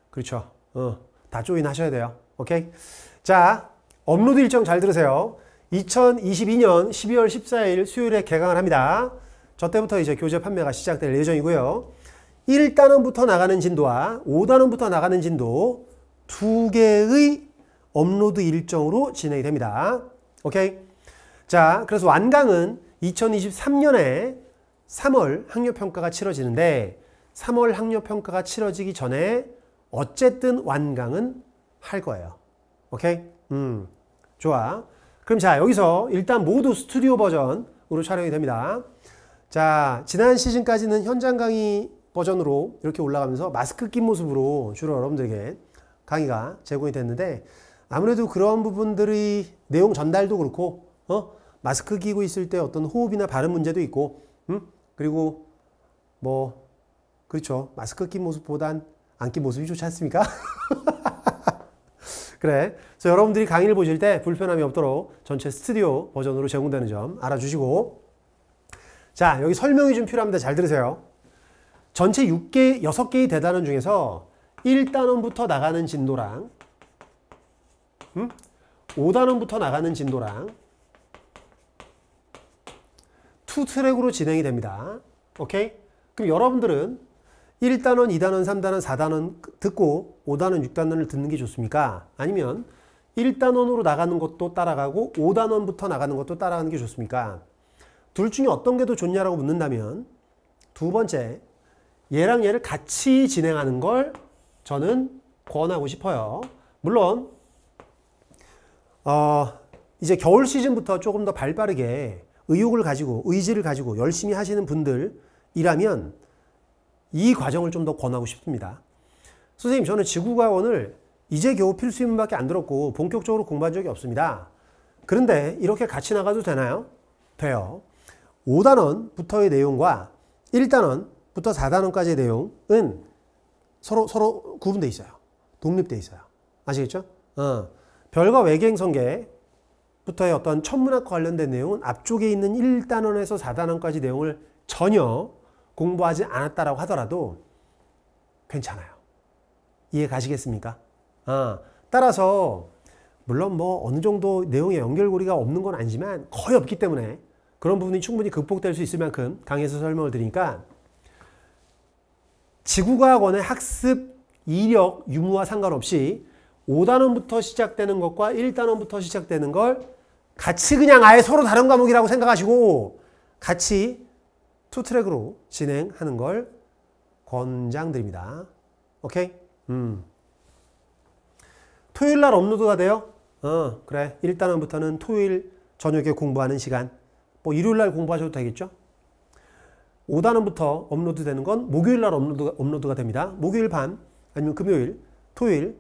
그렇죠 어, 다 조인 하셔야 돼요 오케이 자 업로드 일정 잘 들으세요 2022년 12월 14일 수요일에 개강을 합니다 저 때부터 이제 교재 판매가 시작될 예정이고요 1단원부터 나가는 진도와 5단원부터 나가는 진도 두 개의 업로드 일정으로 진행이 됩니다. 오케이? 자, 그래서 완강은 2023년에 3월 학력평가가 치러지는데 3월 학력평가가 치러지기 전에 어쨌든 완강은 할 거예요. 오케이? 음, 좋아. 그럼 자, 여기서 일단 모두 스튜디오 버전으로 촬영이 됩니다. 자, 지난 시즌까지는 현장 강의 버전으로 이렇게 올라가면서 마스크 낀 모습으로 주로 여러분들에게 강의가 제공이 됐는데 아무래도 그런 부분들이 내용 전달도 그렇고 어? 마스크 끼고 있을 때 어떤 호흡이나 발음 문제도 있고 음? 그리고 뭐 그렇죠 마스크 낀 모습보단 안 낀 모습이 좋지 않습니까? 그래 그래서 여러분들이 강의를 보실 때 불편함이 없도록 전체 스튜디오 버전으로 제공되는 점 알아주시고 자 여기 설명이 좀 필요합니다 잘 들으세요 전체 6개, 6개의 대단원 중에서 1단원부터 나가는 진도랑 음? 5단원부터 나가는 진도랑 투 트랙으로 진행이 됩니다. 오케이? 그럼 여러분들은 1단원, 2단원, 3단원, 4단원 듣고 5단원, 6단원을 듣는 게 좋습니까? 아니면 1단원으로 나가는 것도 따라가고 5단원부터 나가는 것도 따라가는 게 좋습니까? 둘 중에 어떤 게 더 좋냐라고 묻는다면 두 번째 얘랑 얘를 같이 진행하는 걸 저는 권하고 싶어요. 물론 어, 이제 겨울 시즌부터 조금 더 발빠르게 의욕을 가지고 의지를 가지고 열심히 하시는 분들이라면 이 과정을 좀 더 권하고 싶습니다. 선생님 저는 지구과원을 이제 겨우 필수인문밖에 안 들었고 본격적으로 공부한 적이 없습니다. 그런데 이렇게 같이 나가도 되나요? 돼요. 5단원부터의 내용과 1단원 부터 4단원까지의 내용은 서로 서로 구분돼 있어요. 독립돼 있어요. 아시겠죠? 어. 별과 외계행 성계부터의 어떤 천문학과 관련된 내용은 앞쪽에 있는 1단원에서 4단원까지 내용을 전혀 공부하지 않았다라고 하더라도 괜찮아요. 이해 가시겠습니까? 어. 따라서 물론 뭐 어느 정도 내용의 연결고리가 없는 건 아니지만 거의 없기 때문에 그런 부분이 충분히 극복될 수 있을 만큼 강의에서 설명을 드리니까 지구과학원의 학습 이력 유무와 상관없이 5단원부터 시작되는 것과 1단원부터 시작되는 걸 같이 그냥 아예 서로 다른 과목이라고 생각하시고 같이 투트랙으로 진행하는 걸 권장드립니다. 오케이? 음. 토요일 날 업로드가 돼요? 어, 그래. 1단원부터는 토요일 저녁에 공부하는 시간. 뭐 일요일 날 공부하셔도 되겠죠? 5단원부터 업로드 되는 건 목요일 날 업로드, 업로드가 됩니다. 목요일 밤 아니면 금요일, 토요일에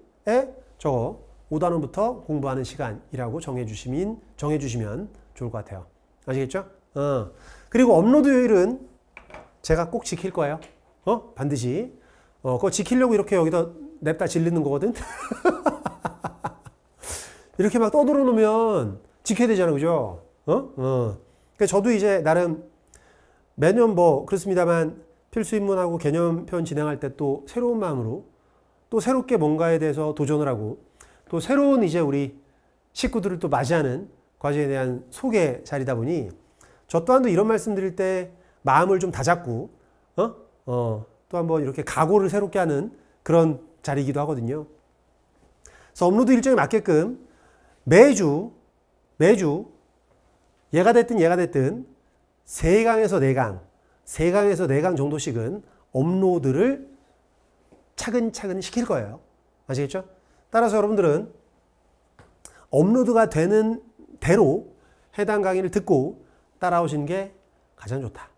저거 5단원부터 공부하는 시간이라고 정해주시면, 정해주시면 좋을 것 같아요. 아시겠죠? 어. 그리고 업로드 요일은 제가 꼭 지킬 거예요. 어? 반드시. 어, 그거 지키려고 이렇게 여기다 냅다 질리는 거거든? 이렇게 막 떠들어 놓으면 지켜야 되잖아요. 그죠? 어? 어. 그러니까 저도 이제 나름 매년 뭐 그렇습니다만 필수 입문하고 개념 편 진행할 때 또 새로운 마음으로 또 새롭게 뭔가에 대해서 도전을 하고 또 새로운 이제 우리 식구들을 또 맞이하는 과제에 대한 소개 자리다 보니 저 또한도 이런 말씀 드릴 때 마음을 좀 다잡고 어? 어, 또 한번 이렇게 각오를 새롭게 하는 그런 자리이기도 하거든요. 그래서 업로드 일정에 맞게끔 매주 매주 얘가 됐든 얘가 됐든 3강에서4강3강에서4강 정도씩은 업로드를 차근차근 시킬 거예요. 아시겠죠? 따라서 여러분들은 업로드가 되는 대로 해당 강의를 듣고 따라오시는 게 가장 좋다.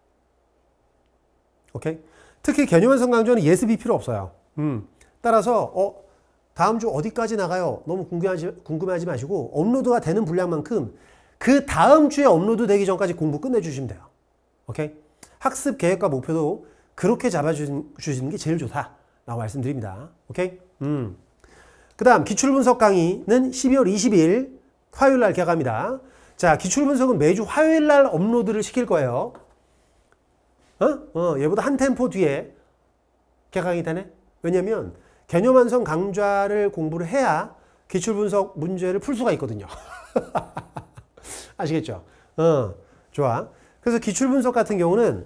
오케이? 특히 개념 완성 강좌는 예습이 필요 없어요. 음. 따라서 어 다음 주 어디까지 나가요? 너무 궁금하지, 궁금해하지 마시고 업로드가 되는 분량만큼 그 다음 주에 업로드 되기 전까지 공부 끝내주시면 돼요. 오케이? 학습 계획과 목표도 그렇게 잡아주시는 게 제일 좋다. 라고 말씀드립니다. 오케이? 음. 그 다음 기출분석 강의는 12월 2 0일 화요일날 개강합니다. 자 기출분석은 매주 화요일날 업로드를 시킬 거예요. 어? 어 얘보다 한 템포 뒤에 개강이 되네. 왜냐면 개념 완성 강좌를 공부를 해야 기출분석 문제를 풀 수가 있거든요. 아시겠죠? 어, 좋아. 그래서 기출분석 같은 경우는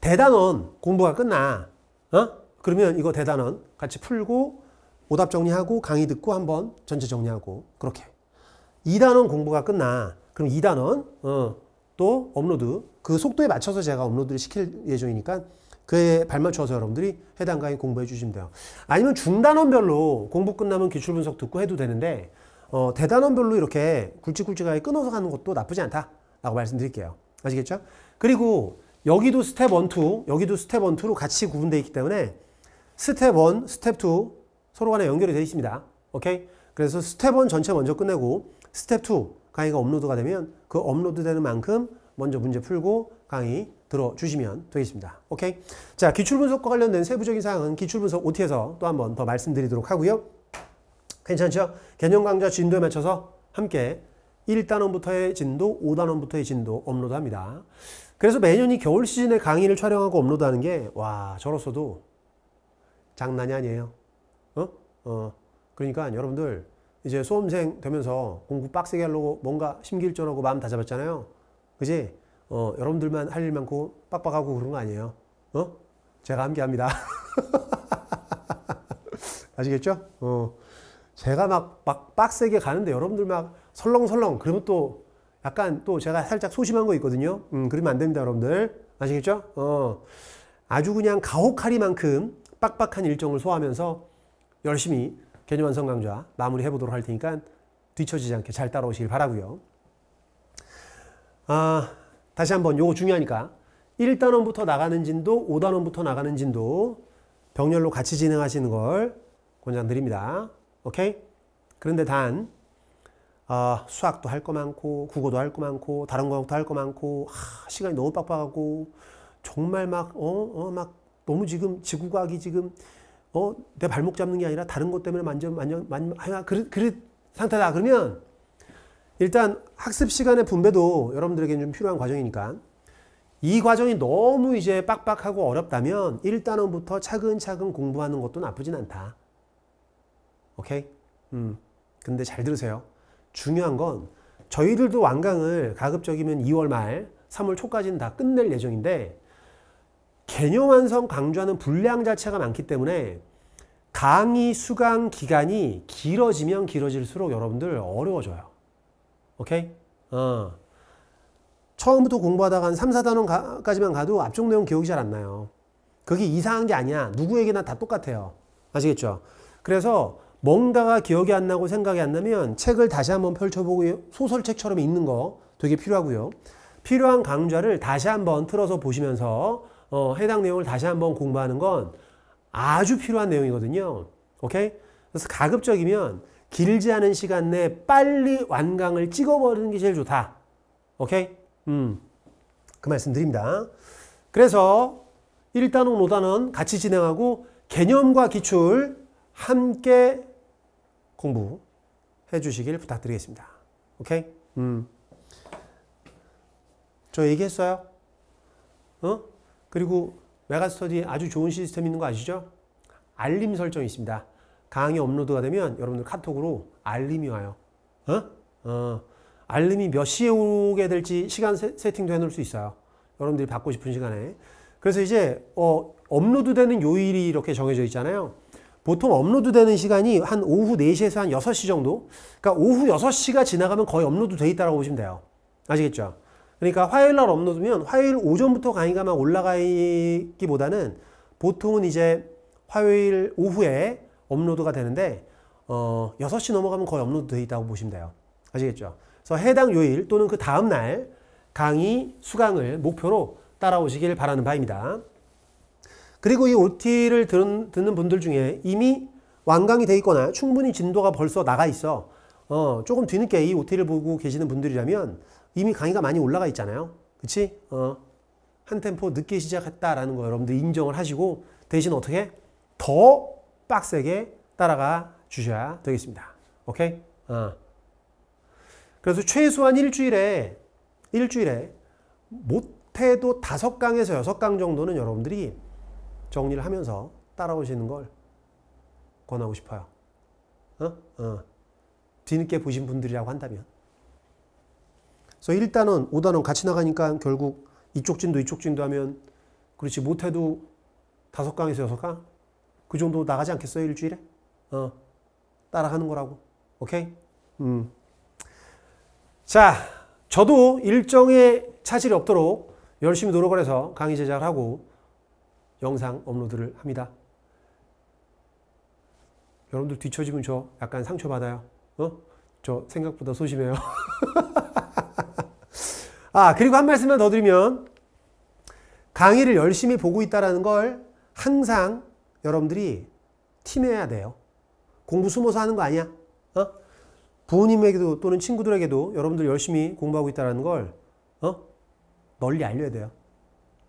대단원 공부가 끝나. 어? 그러면 이거 대단원 같이 풀고 오답 정리하고 강의 듣고 한번 전체 정리하고 그렇게. 2단원 공부가 끝나. 그럼 2단원 어, 또 업로드 그 속도에 맞춰서 제가 업로드를 시킬 예정이니까 그에 발맞춰서 여러분들이 해당 강의 공부해 주시면 돼요. 아니면 중단원별로 공부 끝나면 기출분석 듣고 해도 되는데 어, 대단원별로 이렇게 굵직굵직하게 끊어서 가는 것도 나쁘지 않다라고 말씀드릴게요. 아시겠죠? 그리고 여기도 스텝 1, 2, 여기도 스텝 1, 2로 같이 구분되어 있기 때문에 스텝 1, 스텝 2 서로 간에 연결이 되어 있습니다. 오케이? 그래서 스텝 1 전체 먼저 끝내고 스텝 2 강의가 업로드가 되면 그 업로드 되는 만큼 먼저 문제 풀고 강의 들어주시면 되겠습니다. 오케이? 자, 기출분석과 관련된 세부적인 사항은 기출분석 OT에서 또 한 번 더 말씀드리도록 하고요. 괜찮죠? 개념 강좌 진도에 맞춰서 함께 1단원부터의 진도, 5단원부터의 진도 업로드합니다. 그래서 매년 이 겨울 시즌에 강의를 촬영하고 업로드하는 게 와 저로서도 장난이 아니에요. 어? 어. 그러니까 여러분들 이제 수험생 되면서 공부 빡세게 하려고 뭔가 심기일전하고 마음 다잡았잖아요. 그지? 어, 여러분들만 할 일 많고 빡빡하고 그런 거 아니에요. 어? 제가 함께 합니다. 아시겠죠? 어. 제가 막, 막 빡세게 가는데 여러분들 막 설렁설렁 그러면 또 약간 또 제가 살짝 소심한 거 있거든요. 음, 그러면 안 됩니다, 여러분들. 아시겠죠? 어, 아주 그냥 가혹하리만큼 빡빡한 일정을 소화하면서 열심히 개념 완성 강좌 마무리해 보도록 할 테니까 뒤처지지 않게 잘 따라오시길 바라고요. 아, 다시 한번 요거 중요하니까 1단원부터 나가는 진도, 5단원부터 나가는 진도 병렬로 같이 진행하시는 걸 권장드립니다. 오케이? 그런데 단 어, 수학도 할 거 많고 국어도 할 거 많고 다른 과목도 할 거 많고 하, 시간이 너무 빡빡하고 정말 막어어막 어, 어, 너무 지금 지구과학이 지금 어내 발목 잡는 게 아니라 다른 것 때문에 만져 만져 만 하여 그릇 그릇 상태다 그러면 일단 학습 시간의 분배도 여러분들에게는 좀 필요한 과정이니까 이 과정이 너무 이제 빡빡하고 어렵다면 일단원부터 차근차근 공부하는 것도 나쁘진 않다. 오케이? 음. 근데 잘 들으세요. 중요한 건 저희들도 완강을 가급적이면 2월 말, 3월 초까지는 다 끝낼 예정인데 개념 완성 강조하는 분량 자체가 많기 때문에 강의 수강 기간이 길어지면 길어질수록 여러분들 어려워져요. 오케이? 어. 처음부터 공부하다가 한 3, 4단원까지만 가도 앞쪽 내용 기억이 잘 안 나요. 그게 이상한 게 아니야. 누구에게나 다 똑같아요. 아시겠죠? 그래서 뭔가가 기억이 안 나고 생각이 안 나면 책을 다시 한번 펼쳐보고 소설책처럼 읽는 거 되게 필요하고요. 필요한 강좌를 다시 한번 틀어서 보시면서 어, 해당 내용을 다시 한번 공부하는 건 아주 필요한 내용이거든요. 오케이? 그래서 가급적이면 길지 않은 시간 내에 빨리 완강을 찍어버리는 게 제일 좋다. 오케이? 음, 그 말씀 드립니다. 그래서 1단원, 5단원 같이 진행하고 개념과 기출 함께 공부해 주시길 부탁드리겠습니다. 오케이? 음. 저 얘기했어요? 어? 그리고 메가스터디 아주 좋은 시스템 있는 거 아시죠? 알림 설정이 있습니다. 강의 업로드가 되면 여러분들 카톡으로 알림이 와요. 어? 어. 알림이 몇 시에 오게 될지 시간 세, 팅도 해놓을 수 있어요. 여러분들이 받고 싶은 시간에. 그래서 이제 어, 업로드 되는 요일이 이렇게 정해져 있잖아요. 보통 업로드 되는 시간이 한 오후 4시에서 한 6시 정도? 그러니까 오후 6시가 지나가면 거의 업로드 돼 있다고 보시면 돼요. 아시겠죠? 그러니까 화요일 날 업로드면 화요일 오전부터 강의가 막 올라가기보다는 보통은 이제 화요일 오후에 업로드가 되는데 어, 6시 넘어가면 거의 업로드 돼 있다고 보시면 돼요. 아시겠죠? 그래서 해당 요일 또는 그 다음날 강의 수강을 목표로 따라오시길 바라는 바입니다. 그리고 이 OT를 들은, 듣는 분들 중에 이미 완강이 돼 있거나 충분히 진도가 벌써 나가 있어. 어, 조금 뒤늦게 이 OT를 보고 계시는 분들이라면 이미 강의가 많이 올라가 있잖아요. 그치? 어, 한 템포 늦게 시작했다라는 거 여러분들 인정을 하시고 대신 어떻게? 더 빡세게 따라가 주셔야 되겠습니다. 오케이? 어. 그래서 최소한 일주일에, 일주일에 못해도 다섯 강에서 여섯 강 정도는 여러분들이 정리를 하면서 따라오시는 걸 권하고 싶어요. 어? 어. 뒤늦게 보신 분들이라고 한다면. 그래서 1단원, 5단원 같이 나가니까 결국 이쪽 진도 이쪽 진도 하면 그렇지 못해도 다섯 강에서 여섯 강? 그 정도 나가지 않겠어요? 일주일에? 어. 따라가는 거라고. 오케이? 음. 자, 저도 일정에 차질이 없도록 열심히 노력을 해서 강의 제작을 하고 영상 업로드를 합니다. 여러분들 뒤처지면 저 약간 상처받아요. 어? 저 생각보다 소심해요. 아, 그리고 한 말씀만 더 드리면 강의를 열심히 보고 있다는 걸 항상 여러분들이 팀해야 돼요. 공부 숨어서 하는 거 아니야. 어? 부모님에게도 또는 친구들에게도 여러분들 열심히 공부하고 있다는 걸 어? 널리 알려야 돼요.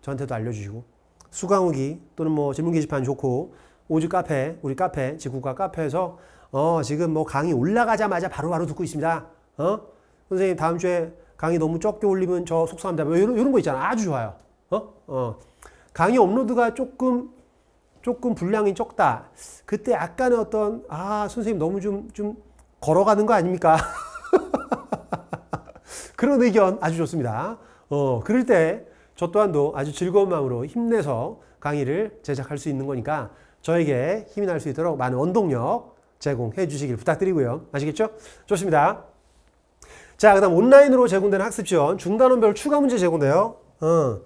저한테도 알려주시고. 수강후기 또는 뭐 질문 게시판 좋고 오즈 카페 우리 카페 지구과 카페에서 어 지금 뭐 강의 올라가자마자 바로바로 바로 듣고 있습니다. 어 선생님 다음 주에 강의 너무 적게 올리면 저 속상합니다. 뭐 이런, 이런 거 있잖아. 아주 좋아요. 어? 어. 강의 업로드가 조금 조금 분량이 적다. 그때 약간의 어떤 아 선생님 너무 좀좀 좀 걸어가는 거 아닙니까? 그런 의견 아주 좋습니다. 어 그럴 때저 또한도 아주 즐거운 마음으로 힘내서 강의를 제작할 수 있는 거니까 저에게 힘이 날 수 있도록 많은 원동력 제공해 주시길 부탁드리고요. 아시겠죠? 좋습니다. 자, 그 다음 온라인으로 제공되는 학습 지원 중단원별 추가 문제 제공돼요. 어.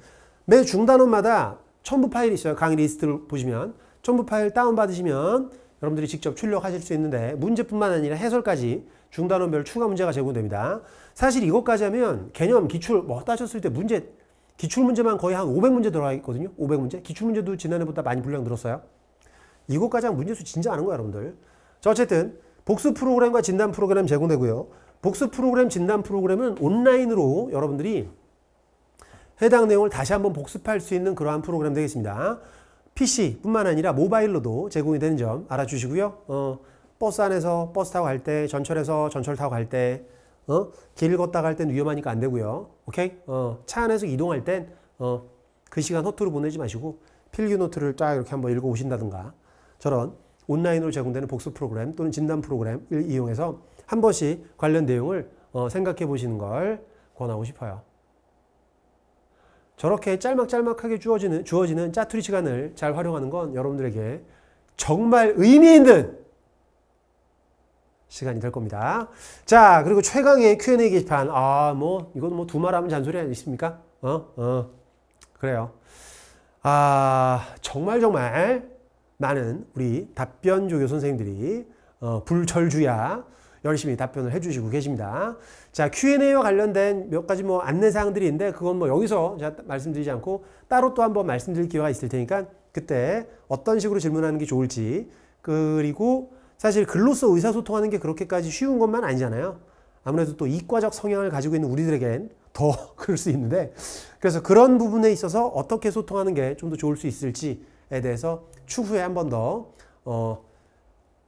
매 중단원마다 첨부 파일이 있어요. 강의 리스트를 보시면 첨부 파일 다운받으시면 여러분들이 직접 출력하실 수 있는데 문제뿐만 아니라 해설까지 중단원별 추가 문제가 제공됩니다. 사실 이것까지 하면 개념, 기출 뭐 따셨을 때 문제 기출문제만 거의 한 500문제 들어가 있거든요. 500문제. 기출문제도 지난해보다 많이 분량 늘었어요. 이거 가장 문제수 진짜 많은 거야, 여러분들. 자, 어쨌든 복수 프로그램과 진단 프로그램 제공되고요. 복수 프로그램, 진단 프로그램은 온라인으로 여러분들이 해당 내용을 다시 한번 복습할 수 있는 그러한 프로그램 되겠습니다. PC뿐만 아니라 모바일로도 제공이 되는 점 알아주시고요. 어, 버스 안에서 버스 타고 갈 때, 전철에서 전철 타고 갈 때, 어? 길 걷다 갈 땐 위험하니까 안 되고요. 오케이? 어, 차 안에서 이동할 땐, 어, 그 시간 호투로 보내지 마시고, 필기 노트를 쫙 이렇게 한번 읽어 오신다든가, 저런 온라인으로 제공되는 복습 프로그램 또는 진단 프로그램을 이용해서 한 번씩 관련 내용을 어, 생각해 보시는 걸 권하고 싶어요. 저렇게 짤막짤막하게 주어지는, 주어지는 짜투리 시간을 잘 활용하는 건 여러분들에게 정말 의미 있는 시간이 될 겁니다. 자, 그리고 최강의 Q&A 게시판. 아, 뭐, 이건 뭐 두말 하면 잔소리 아니십니까? 어, 어. 그래요. 아, 정말 정말 많은 우리 답변 조교 선생님들이 어, 불철주야 열심히 답변을 해주시고 계십니다. 자, Q&A와 관련된 몇 가지 뭐 안내사항들이 있는데 그건 뭐 여기서 제가 말씀드리지 않고 따로 또 한 번 말씀드릴 기회가 있을 테니까 그때 어떤 식으로 질문하는 게 좋을지 그리고 사실 글로서 의사소통하는 게 그렇게까지 쉬운 것만 아니잖아요. 아무래도 또 이과적 성향을 가지고 있는 우리들에겐 더 그럴 수 있는데 그래서 그런 부분에 있어서 어떻게 소통하는 게 좀 더 좋을 수 있을지에 대해서 추후에 한 번 더 어,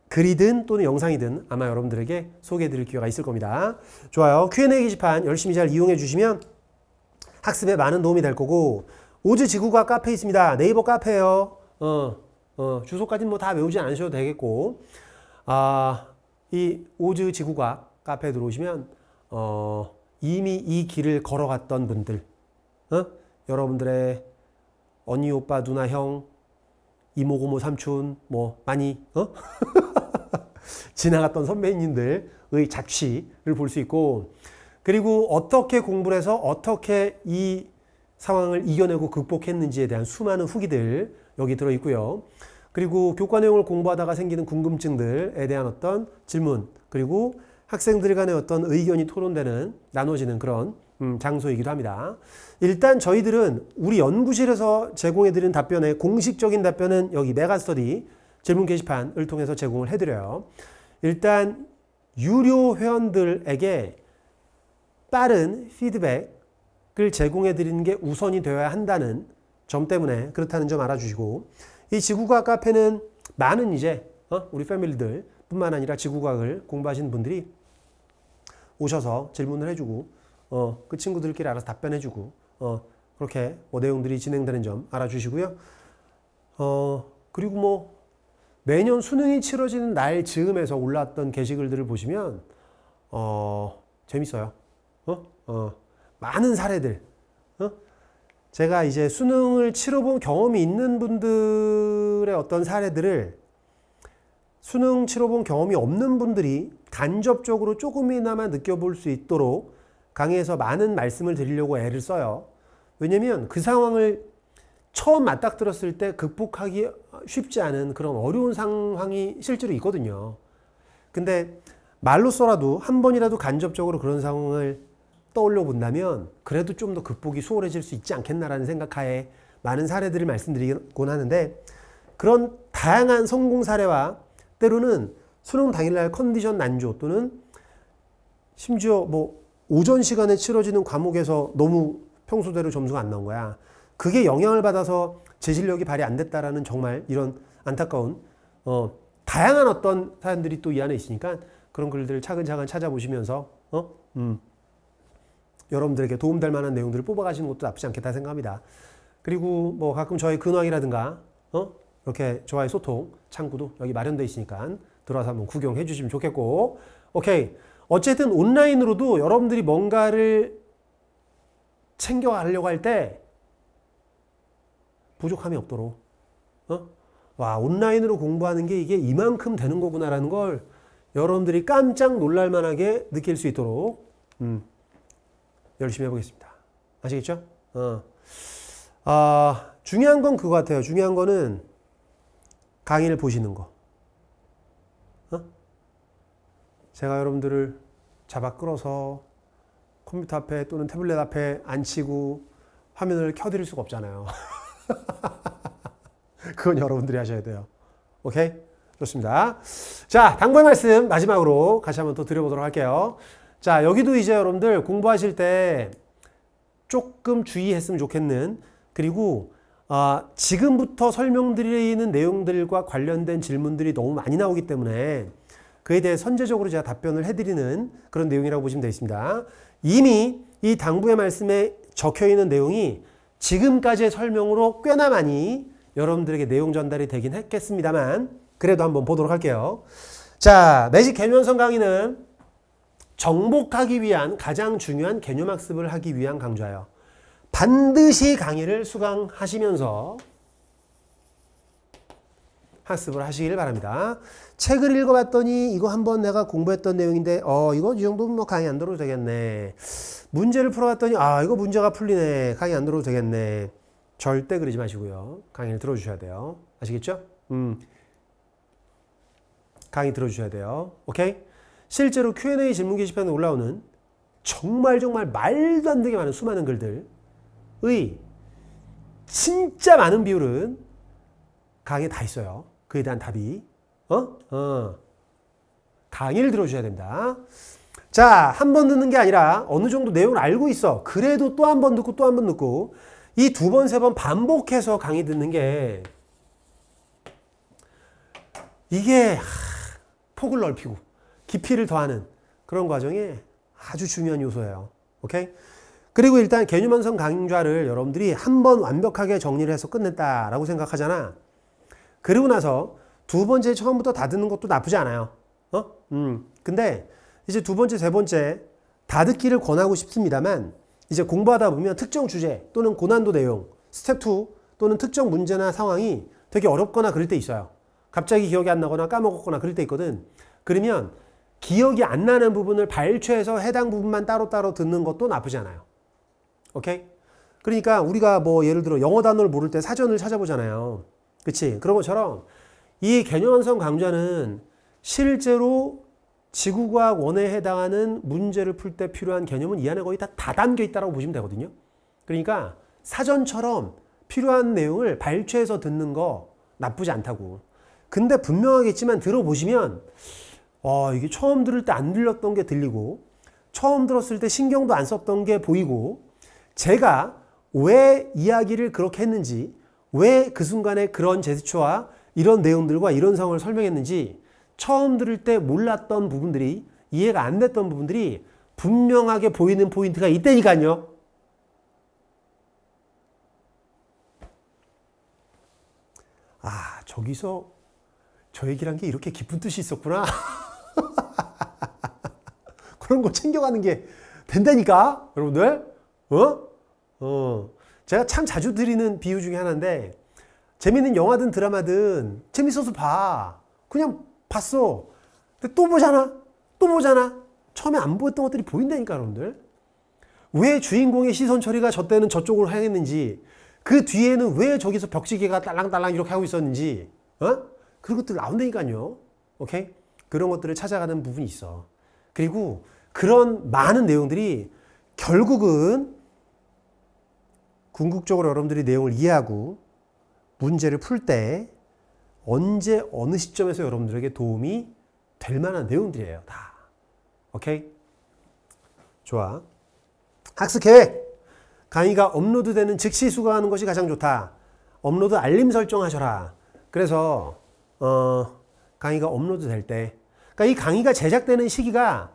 글이든 또는 영상이든 아마 여러분들에게 소개해 드릴 기회가 있을 겁니다. 좋아요. Q&A 게시판 열심히 잘 이용해 주시면 학습에 많은 도움이 될 거고 오즈 지구가 카페 있습니다. 네이버 카페예요. 어, 어, 주소까지는 뭐 다 외우지 않으셔도 되겠고 아, 이 우주 지구가 카페에 들어오시면 어, 이미 이 길을 걸어갔던 분들 어? 여러분들의 언니, 오빠, 누나, 형, 이모, 고모, 삼촌 뭐 많이 어? 지나갔던 선배님들의 자취를 볼 수 있고 그리고 어떻게 공부를 해서 어떻게 이 상황을 이겨내고 극복했는지에 대한 수많은 후기들 여기 들어있고요. 그리고 교과 내용을 공부하다가 생기는 궁금증들에 대한 어떤 질문 그리고 학생들 간의 어떤 의견이 토론되는 나눠지는 그런 음, 장소이기도 합니다. 일단 저희들은 우리 연구실에서 제공해드리 답변에 공식적인 답변은 여기 메가스터디 질문 게시판을 통해서 제공을 해드려요. 일단 유료 회원들에게 빠른 피드백을 제공해드리는 게 우선이 되어야 한다는 점 때문에 그렇다는 점 알아주시고 이 지구과학 카페는 많은 이제 어? 우리 패밀리들 뿐만 아니라 지구과학을 공부하시는 분들이 오셔서 질문을 해주고 어, 그 친구들끼리 알아서 답변해주고 어, 그렇게 뭐 내용들이 진행되는 점 알아주시고요. 어, 그리고 뭐 매년 수능이 치러지는 날 즈음에서 올라왔던 게시글들을 보시면 어, 재밌어요. 어? 어, 많은 사례들 제가 이제 수능을 치러본 경험이 있는 분들의 어떤 사례들을 수능 치러본 경험이 없는 분들이 간접적으로 조금이나마 느껴볼 수 있도록 강의에서 많은 말씀을 드리려고 애를 써요. 왜냐면 그 상황을 처음 맞닥뜨렸을 때 극복하기 쉽지 않은 그런 어려운 상황이 실제로 있거든요. 근데 말로써라도 한 번이라도 간접적으로 그런 상황을 떠올려 본다면 그래도 좀 더 극복이 수월해질 수 있지 않겠나라는 생각하에 많은 사례들을 말씀드리곤 하는데 그런 다양한 성공 사례와 때로는 수능 당일날 컨디션 난조 또는 심지어 뭐 오전 시간에 치러지는 과목에서 너무 평소대로 점수가 안 나온 거야. 그게 영향을 받아서 제 실력이 발휘 안 됐다라는 정말 이런 안타까운 어, 다양한 어떤 사연들이 또 이 안에 있으니까 그런 글들을 차근차근 찾아보시면서 어? 음. 여러분들에게 도움될 만한 내용들을 뽑아가시는 것도 나쁘지 않겠다 생각합니다. 그리고 뭐 가끔 저희 근황이라든가 어? 이렇게 저와의 소통 창구도 여기 마련되어 있으니까 들어와서 한번 구경해 주시면 좋겠고 오케이 어쨌든 온라인으로도 여러분들이 뭔가를 챙겨가려고 할 때 부족함이 없도록 어? 와 온라인으로 공부하는 게 이게 이만큼 되는 거구나라는 걸 여러분들이 깜짝 놀랄만하게 느낄 수 있도록 음. 열심히 해보겠습니다. 아시겠죠? 어. 아, 중요한 건 그거 같아요. 중요한 거는 강의를 보시는 거. 어? 제가 여러분들을 잡아 끌어서 컴퓨터 앞에 또는 태블릿 앞에 앉히고 화면을 켜드릴 수가 없잖아요. 그건 여러분들이 하셔야 돼요. 오케이? 좋습니다. 자, 당부의 말씀 마지막으로 같이 한번 또 드려보도록 할게요. 자 여기도 이제 여러분들 공부하실 때 조금 주의했으면 좋겠는 그리고 어, 지금부터 설명드리는 내용들과 관련된 질문들이 너무 많이 나오기 때문에 그에 대해 선제적으로 제가 답변을 해드리는 그런 내용이라고 보시면 되겠습니다. 이미 이 당부의 말씀에 적혀있는 내용이 지금까지의 설명으로 꽤나 많이 여러분들에게 내용 전달이 되긴 했겠습니다만 그래도 한번 보도록 할게요. 자 매직 개면성 강의는 정복하기 위한 가장 중요한 개념 학습을 하기 위한 강좌예요. 반드시 강의를 수강하시면서 학습을 하시길 바랍니다. 책을 읽어봤더니 이거 한번 내가 공부했던 내용인데 어 이거 이 정도면 뭐 강의 안 들어도 되겠네. 문제를 풀어봤더니 아 이거 문제가 풀리네. 강의 안 들어도 되겠네. 절대 그러지 마시고요. 강의를 들어주셔야 돼요. 아시겠죠? 음. 강의 들어주셔야 돼요. 오케이? 실제로 Q&A 질문 게시판에 올라오는 정말 정말 말도 안 되게 많은 수많은 글들의 진짜 많은 비율은 강의에 다 있어요. 그에 대한 답이. 어? 어. 강의를 들어주셔야 됩니다. 자, 한 번 듣는 게 아니라 어느 정도 내용을 알고 있어. 그래도 또 한 번 듣고 또 한 번 듣고 이 두 번, 세 번 반복해서 강의 듣는 게 이게 하, 폭을 넓히고 깊이를 더하는 그런 과정이 아주 중요한 요소예요. 오케이? 그리고 일단 개념 완성 강좌를 여러분들이 한 번 완벽하게 정리를 해서 끝냈다라고 생각하잖아. 그리고 나서 두 번째 처음부터 다 듣는 것도 나쁘지 않아요. 어? 음. 근데 이제 두 번째, 세 번째 다 듣기를 권하고 싶습니다만 이제 공부하다 보면 특정 주제 또는 고난도 내용, 스텝 2 또는 특정 문제나 상황이 되게 어렵거나 그럴 때 있어요. 갑자기 기억이 안 나거나 까먹었거나 그럴 때 있거든. 그러면 기억이 안 나는 부분을 발췌해서 해당 부분만 따로따로 듣는 것도 나쁘지 않아요. 오케이? 그러니까 우리가 뭐 예를 들어 영어 단어를 모를 때 사전을 찾아보잖아요. 그치? 그런 것처럼 이개념성 강좌는 실제로 지구과학 원에 해당하는 문제를 풀 때 필요한 개념은 이 안에 거의 다, 다 담겨 있다고 보시면 되거든요. 그러니까 사전처럼 필요한 내용을 발췌해서 듣는 거 나쁘지 않다고. 근데 분명하겠지만 들어보시면 어, 이게 처음 들을 때 안 들렸던 게 들리고 처음 들었을 때 신경도 안 썼던 게 보이고 제가 왜 이야기를 그렇게 했는지 왜 그 순간에 그런 제스처와 이런 내용들과 이런 상황을 설명했는지 처음 들을 때 몰랐던 부분들이 이해가 안 됐던 부분들이 분명하게 보이는 포인트가 있다니까요. 아, 저기서 저 얘기란 게 이렇게 깊은 뜻이 있었구나. 그런 거 챙겨가는 게 된다니까 여러분들 어? 어. 제가 참 자주 드리는 비유 중에 하나인데 재밌는 영화든 드라마든 재밌어서 봐 그냥 봤어 근데 또 보잖아 또 보잖아 처음에 안 보였던 것들이 보인다니까 여러분들 왜 주인공의 시선 처리가 저 때는 저쪽으로 향했는지 그 뒤에는 왜 저기서 벽지개가 딸랑딸랑 이렇게 하고 있었는지 어? 그런 것들 나온다니까요 오케이 그런 것들을 찾아가는 부분이 있어. 그리고 그런 많은 내용들이 결국은 궁극적으로 여러분들이 내용을 이해하고 문제를 풀 때 언제 어느 시점에서 여러분들에게 도움이 될 만한 내용들이에요. 다. 오케이? 좋아. 학습 계획. 강의가 업로드되는 즉시 수강하는 것이 가장 좋다. 업로드 알림 설정하셔라. 그래서 어, 강의가 업로드 될때 그러니까 이 강의가 제작되는 시기가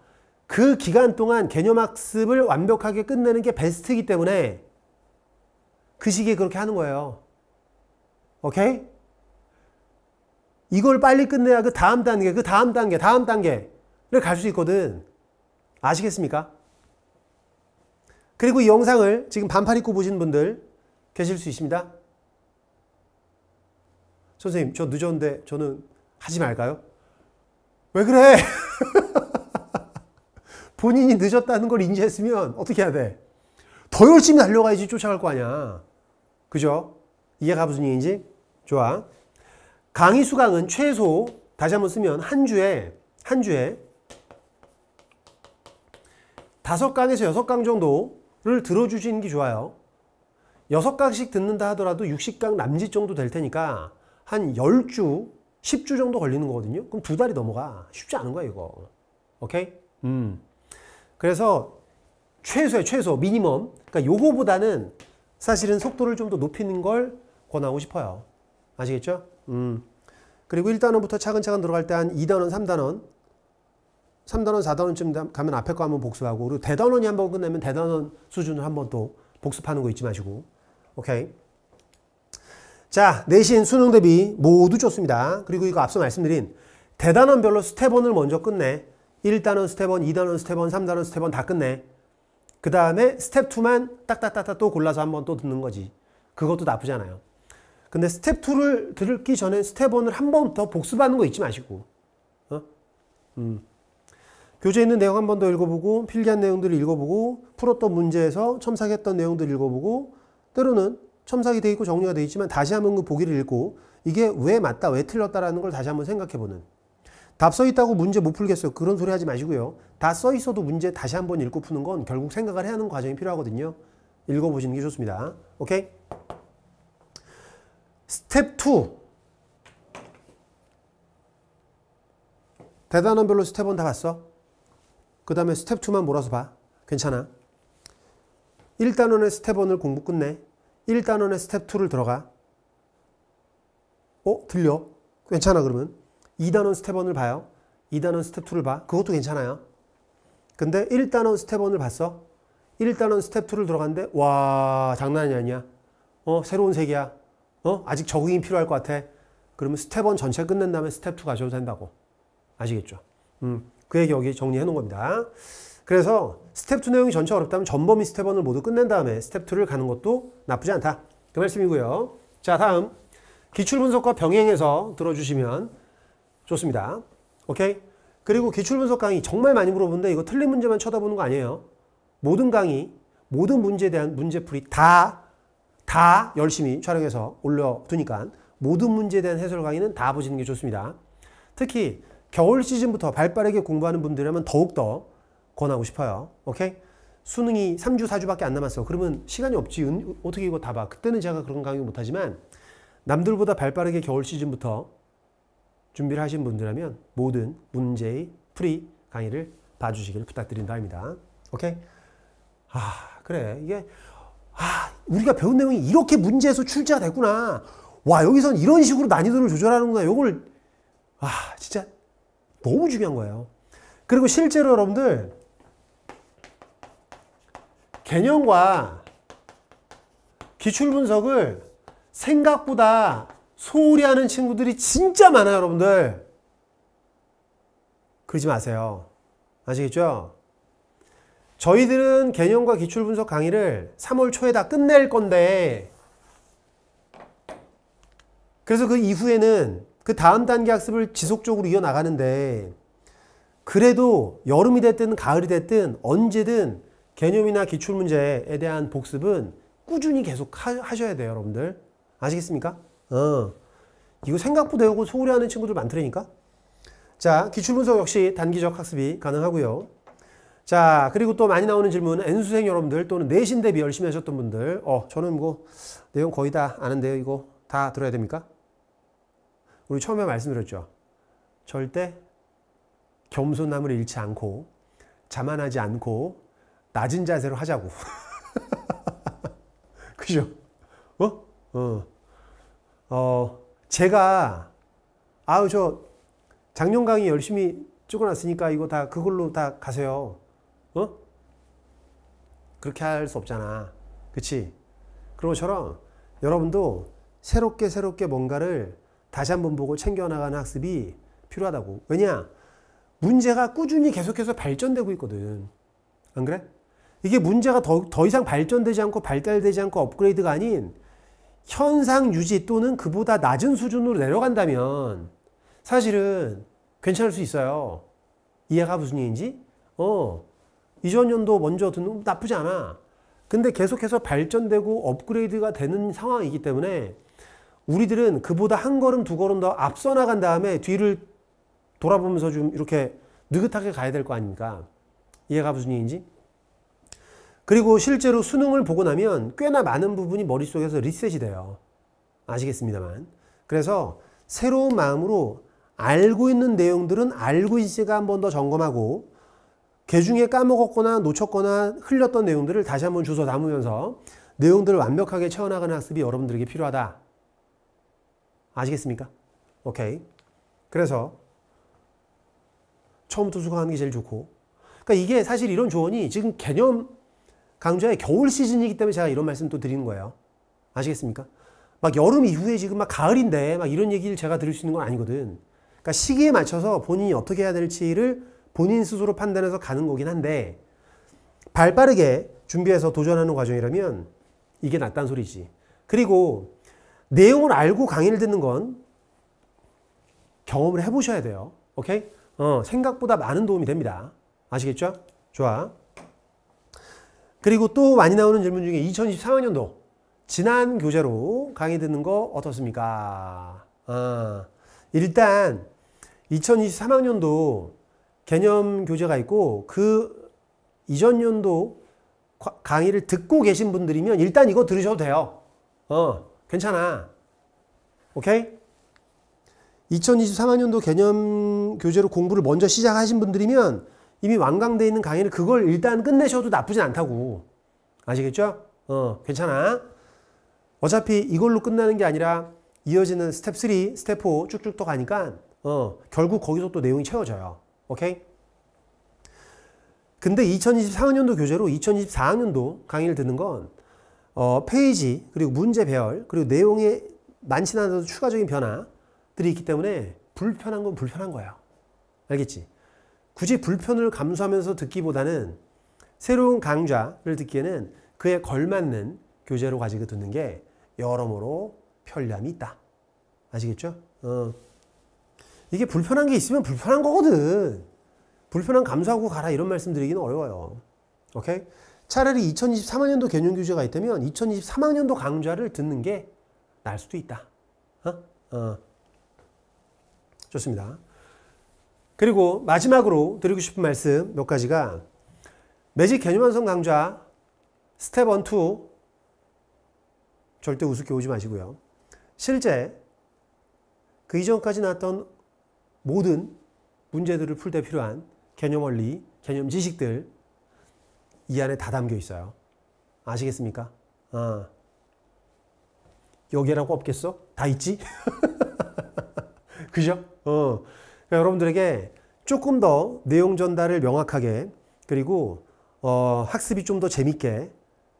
그 기간 동안 개념학습을 완벽하게 끝내는 게 베스트이기 때문에 그 시기에 그렇게 하는 거예요. 오케이? 이걸 빨리 끝내야 그 다음 단계, 그 다음 단계, 다음 단계를 갈 수 있거든. 아시겠습니까? 그리고 이 영상을 지금 반팔 입고 보신 분들 계실 수 있습니다. 선생님, 저 늦었는데 저는 하지 말까요? 왜 그래? 본인이 늦었다는 걸 인지했으면 어떻게 해야 돼? 더 열심히 달려가야지 쫓아갈 거 아니야. 그죠? 이해가 무슨 얘기인지? 좋아. 강의 수강은 최소, 다시 한 번 쓰면 한 주에, 한 주에 다섯 강에서 여섯 강 정도를 들어주시는 게 좋아요. 여섯 강씩 듣는다 하더라도 60강 남짓 정도 될 테니까 한 10주 10주 정도 걸리는 거거든요. 그럼 두 달이 넘어가. 쉽지 않은 거야, 이거. 오케이? 음. 그래서 최소야, 최소, 미니멈. 그러니까 요거보다는 사실은 속도를 좀 더 높이는 걸 권하고 싶어요. 아시겠죠? 음. 그리고 1단원부터 차근차근 들어갈 때 한 2단원, 3단원, 3단원, 4단원쯤 가면 앞에 거 한번 복습하고 그리고 대단원이 한번 끝나면 대단원 수준을 한번 또 복습하는 거 잊지 마시고 오케이? 자, 내신 수능 대비 모두 좋습니다. 그리고 이거 앞서 말씀드린 대단원별로 스텝원을 먼저 끝내. 1단원 스텝원, 2단원 스텝원, 3단원 스텝원 다 끝내. 그 다음에 스텝 2만 딱딱딱딱 또 골라서 한번 또 듣는 거지. 그것도 나쁘잖아요 근데 스텝 2를 들기 전에 스텝 1을 한 번 더 복습하는 거 잊지 마시고. 어? 음. 교재에 있는 내용 한 번 더 읽어보고 필기한 내용들을 읽어보고 풀었던 문제에서 첨삭했던 내용들을 읽어보고 때로는 첨삭이 돼 있고 정리가 돼 있지만 다시 한번 그 보기를 읽고 이게 왜 맞다 왜 틀렸다라는 걸 다시 한번 생각해보는 답 써 있다고 문제 못 풀겠어요 그런 소리 하지 마시고요 다 써 있어도 문제 다시 한번 읽고 푸는 건 결국 생각을 해야 하는 과정이 필요하거든요 읽어보시는 게 좋습니다 오케이 스텝 2 대단원별로 스텝 1 다 봤어 그 다음에 스텝 2만 몰아서 봐 괜찮아 1단원의 스텝 1을 공부 끝내 1단원에 스텝 2를 들어가. 어? 들려? 괜찮아 그러면. 2단원 스텝 1을 봐요. 2단원 스텝 2를 봐. 그것도 괜찮아요. 근데 1단원 스텝 1을 봤어. 1단원 스텝 2를 들어갔는데 와 장난이 아니야. 어 새로운 세계야. 어 아직 적응이 필요할 것 같아. 그러면 스텝 1 전체 끝낸 다음에 스텝 2 가셔도 된다고. 아시겠죠? 음, 그 얘기 여기 정리해 놓은 겁니다. 그래서 스텝 2 내용이 전체 어렵다면 전범위 스텝 1을 모두 끝낸 다음에 스텝 2를 가는 것도 나쁘지 않다. 그 말씀이고요. 자 다음 기출분석과 병행해서 들어주시면 좋습니다. 오케이? 그리고 기출분석 강의 정말 많이 물어보는데 이거 틀린 문제만 쳐다보는 거 아니에요. 모든 강의, 모든 문제에 대한 문제풀이 다, 다 열심히 촬영해서 올려두니까 모든 문제에 대한 해설 강의는 다 보시는 게 좋습니다. 특히 겨울 시즌부터 발 빠르게 공부하는 분들이라면 더욱더 권하고 싶어요. 오케이? 수능이 3주, 4주밖에 안 남았어. 그러면 시간이 없지. 은, 어떻게 이거 다 봐. 그때는 제가 그런 강의 못하지만 남들보다 발빠르게 겨울 시즌부터 준비를 하신 분들이라면 모든 문제의 프리 강의를 봐주시길 부탁드린다입니다. 오케이? 아 그래 이게 아 우리가 배운 내용이 이렇게 문제에서 출제가 됐구나. 와 여기선 이런 식으로 난이도를 조절하는구나. 요걸 아 진짜 너무 중요한 거예요. 그리고 실제로 여러분들 개념과 기출 분석을 생각보다 소홀히 하는 친구들이 진짜 많아요 여러분들 그러지 마세요 아시겠죠? 저희들은 개념과 기출 분석 강의를 3월 초에 다 끝낼 건데 그래서 그 이후에는 그 다음 단계 학습을 지속적으로 이어나가는데 그래도 여름이 됐든 가을이 됐든 언제든 개념이나 기출문제에 대한 복습은 꾸준히 계속 하, 셔야 돼요, 여러분들. 아시겠습니까? 어. 이거 생각보다 이거 소홀히 하는 친구들 많더라니까? 자, 기출분석 역시 단기적 학습이 가능하고요. 자, 그리고 또 많이 나오는 질문은 N수생 여러분들 또는 내신 대비 열심히 하셨던 분들. 어, 저는 뭐 내용 거의 다 아는데요. 이거 다 들어야 됩니까? 우리 처음에 말씀드렸죠. 절대 겸손함을 잃지 않고 자만하지 않고 낮은 자세로 하자고. 그죠? 어? 어. 어, 제가, 아우, 저, 작년 강의 열심히 찍어놨으니까 이거 다 그걸로 다 가세요. 어? 그렇게 할 수 없잖아. 그치? 그런 것처럼 여러분도 새롭게 새롭게 뭔가를 다시 한번 보고 챙겨나가는 학습이 필요하다고. 왜냐? 문제가 꾸준히 계속해서 발전되고 있거든. 안 그래? 이게 문제가 더, 더 이상 발전되지 않고 발달되지 않고 업그레이드가 아닌 현상 유지 또는 그보다 낮은 수준으로 내려간다면 사실은 괜찮을 수 있어요. 이해가 무슨 얘기인지? 어, 이전 연도 먼저 듣는 나쁘지 않아. 근데 계속해서 발전되고 업그레이드가 되는 상황이기 때문에 우리들은 그보다 한 걸음 두 걸음 더 앞서 나간 다음에 뒤를 돌아보면서 좀 이렇게 느긋하게 가야 될 거 아닙니까? 이해가 무슨 얘기인지? 그리고 실제로 수능을 보고 나면 꽤나 많은 부분이 머릿속에서 리셋이 돼요. 아시겠습니다만. 그래서 새로운 마음으로 알고 있는 내용들은 알고 있으니까 한 번 더 점검하고 개 그 중에 까먹었거나 놓쳤거나 흘렸던 내용들을 다시 한 번 주워 담으면서 내용들을 완벽하게 채워나가는 학습이 여러분들에게 필요하다. 아시겠습니까? 오케이. 그래서 처음부터 수강하는 게 제일 좋고 그러니까 이게 사실 이런 조언이 지금 개념 강좌의 겨울 시즌이기 때문에 제가 이런 말씀 또 드리는 거예요. 아시겠습니까? 막 여름 이후에 지금 막 가을인데 막 이런 얘기를 제가 들을 수 있는 건 아니거든. 그러니까 시기에 맞춰서 본인이 어떻게 해야 될지를 본인 스스로 판단해서 가는 거긴 한데 발 빠르게 준비해서 도전하는 과정이라면 이게 낫다는 소리지. 그리고 내용을 알고 강의를 듣는 건 경험을 해보셔야 돼요. 오케이? 어, 생각보다 많은 도움이 됩니다. 아시겠죠? 좋아. 그리고 또 많이 나오는 질문 중에 2024학년도 지난 교재로 강의 듣는 거 어떻습니까? 아, 일단 2023학년도 개념 교재가 있고 그 이전 연도 강의를 듣고 계신 분들이면 일단 이거 들으셔도 돼요. 어, 괜찮아. 오케이? 2023학년도 개념 교재로 공부를 먼저 시작하신 분들이면 이미 완강돼 있는 강의를 그걸 일단 끝내셔도 나쁘진 않다고. 아시겠죠? 어, 괜찮아. 어차피 이걸로 끝나는 게 아니라 이어지는 스텝 3, 스텝 4 쭉쭉 또 가니까 어, 결국 거기서 또 내용이 채워져요. 오케이? 근데 2024학년도 교재로 2024학년도 강의를 듣는 건 어, 페이지, 그리고 문제 배열, 그리고 내용에 많지는 않아도 추가적인 변화들이 있기 때문에 불편한 건 불편한 거예요. 알겠지? 굳이 불편을 감수하면서 듣기보다는 새로운 강좌를 듣기에는 그에 걸맞는 교재로 가지고 듣는 게 여러모로 편리함이 있다. 아시겠죠? 어. 이게 불편한 게 있으면 불편한 거거든. 불편한 감수하고 가라 이런 말씀 드리기는 어려워요. 오케이? 차라리 2023학년도 개념 교재가 있다면 2023학년도 강좌를 듣는 게 나을 수도 있다. 어? 어. 좋습니다. 그리고 마지막으로 드리고 싶은 말씀 몇 가지가 매직 개념 완성 강좌 스텝 1, 2 절대 우습게 오지 마시고요. 실제 그 이전까지 나왔던 모든 문제들을 풀 때 필요한 개념 원리, 개념 지식들 이 안에 다 담겨 있어요. 아시겠습니까? 아. 여기라고 없겠어? 다 있지? 그죠? 어. 그러니까 여러분들에게 조금 더 내용 전달을 명확하게 그리고 어, 학습이 좀 더 재밌게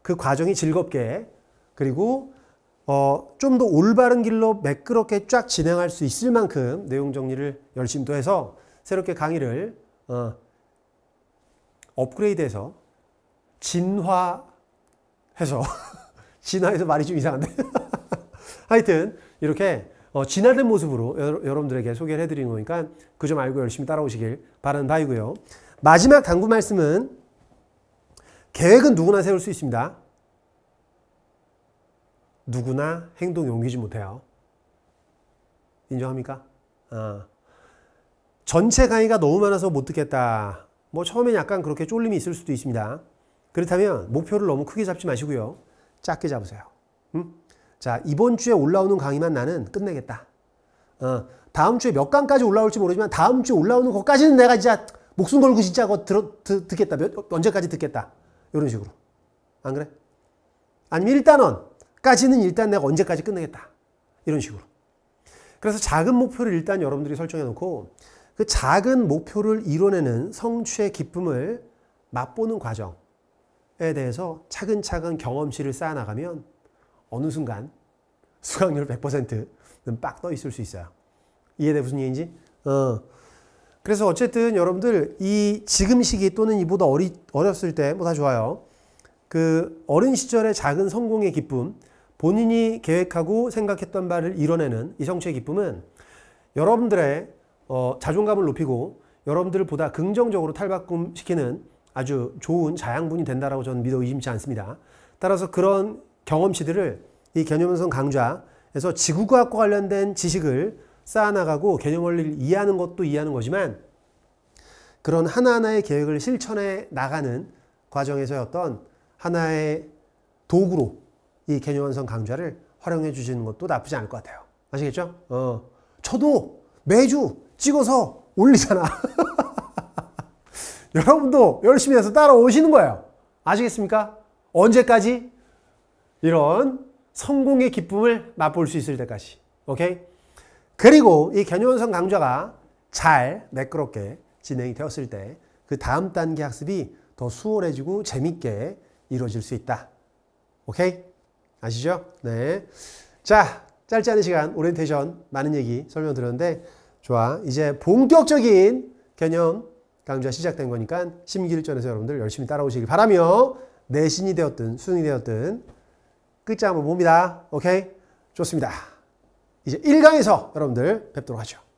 그 과정이 즐겁게 그리고 어, 좀 더 올바른 길로 매끄럽게 쫙 진행할 수 있을 만큼 내용 정리를 열심히 또 해서 새롭게 강의를 어, 업그레이드해서 진화해서 진화해서 말이 좀 이상한데 하여튼 이렇게 어, 진화된 모습으로 여러, 분들에게 소개를 해드리는 거니까 그 점 알고 열심히 따라오시길 바라는 바이고요. 마지막 당구 말씀은 계획은 누구나 세울 수 있습니다. 누구나 행동에 옮기지 못해요. 인정합니까? 어. 전체 강의가 너무 많아서 못 듣겠다. 뭐 처음엔 약간 그렇게 쫄림이 있을 수도 있습니다. 그렇다면 목표를 너무 크게 잡지 마시고요. 작게 잡으세요. 음? 자, 이번 주에 올라오는 강의만 나는 끝내겠다. 어, 다음 주에 몇 강까지 올라올지 모르지만 다음 주에 올라오는 것까지는 내가 진짜 목숨 걸고 진짜 그거 들어, 드, 듣겠다. 몇, 언제까지 듣겠다. 이런 식으로. 안 그래? 아니면 일단은까지는 일단 내가 언제까지 끝내겠다. 이런 식으로. 그래서 작은 목표를 일단 여러분들이 설정해 놓고 그 작은 목표를 이뤄내는 성취의 기쁨을 맛보는 과정에 대해서 차근차근 경험치를 쌓아나가면 어느 순간 수강률 100%는 빡 떠 있을 수 있어요. 이해돼 무슨 얘기인지? 어. 그래서 어쨌든 여러분들 이 지금 시기 또는 이보다 어리, 어렸을 때 뭐 다 좋아요. 그 어린 시절의 작은 성공의 기쁨, 본인이 계획하고 생각했던 바를 이뤄내는 이 성취의 기쁨은 여러분들의 어, 자존감을 높이고 여러분들을 보다 긍정적으로 탈바꿈시키는 아주 좋은 자양분이 된다고 저는 믿어 의심치 않습니다. 따라서 그런 경험치들을 이 개념원성 강좌에서 지구과학과 관련된 지식을 쌓아나가고 개념 원리를 이해하는 것도 이해하는 거지만 그런 하나하나의 계획을 실천해 나가는 과정에서의 어떤 하나의 도구로 이 개념 완성 강좌를 활용해 주시는 것도 나쁘지 않을 것 같아요. 아시겠죠? 어. 저도 매주 찍어서 올리잖아. 여러분도 열심히 해서 따라오시는 거예요. 아시겠습니까? 언제까지? 이런 성공의 기쁨을 맛볼 수 있을 때까지. 오케이? 그리고 이 개념원성 강좌가 잘 매끄럽게 진행이 되었을 때 그 다음 단계 학습이 더 수월해지고 재밌게 이루어질 수 있다. 오케이? 아시죠? 네. 자, 짧지 않은 시간 오리엔테이션 많은 얘기 설명드렸는데 좋아. 이제 본격적인 개념 강좌 시작된 거니까 심기일전에서 여러분들 열심히 따라오시길 바라며 내신이 되었든 수능이 되었든 끝자 한번 봅니다. 오케이? 좋습니다. 이제 1강에서 여러분들 뵙도록 하죠.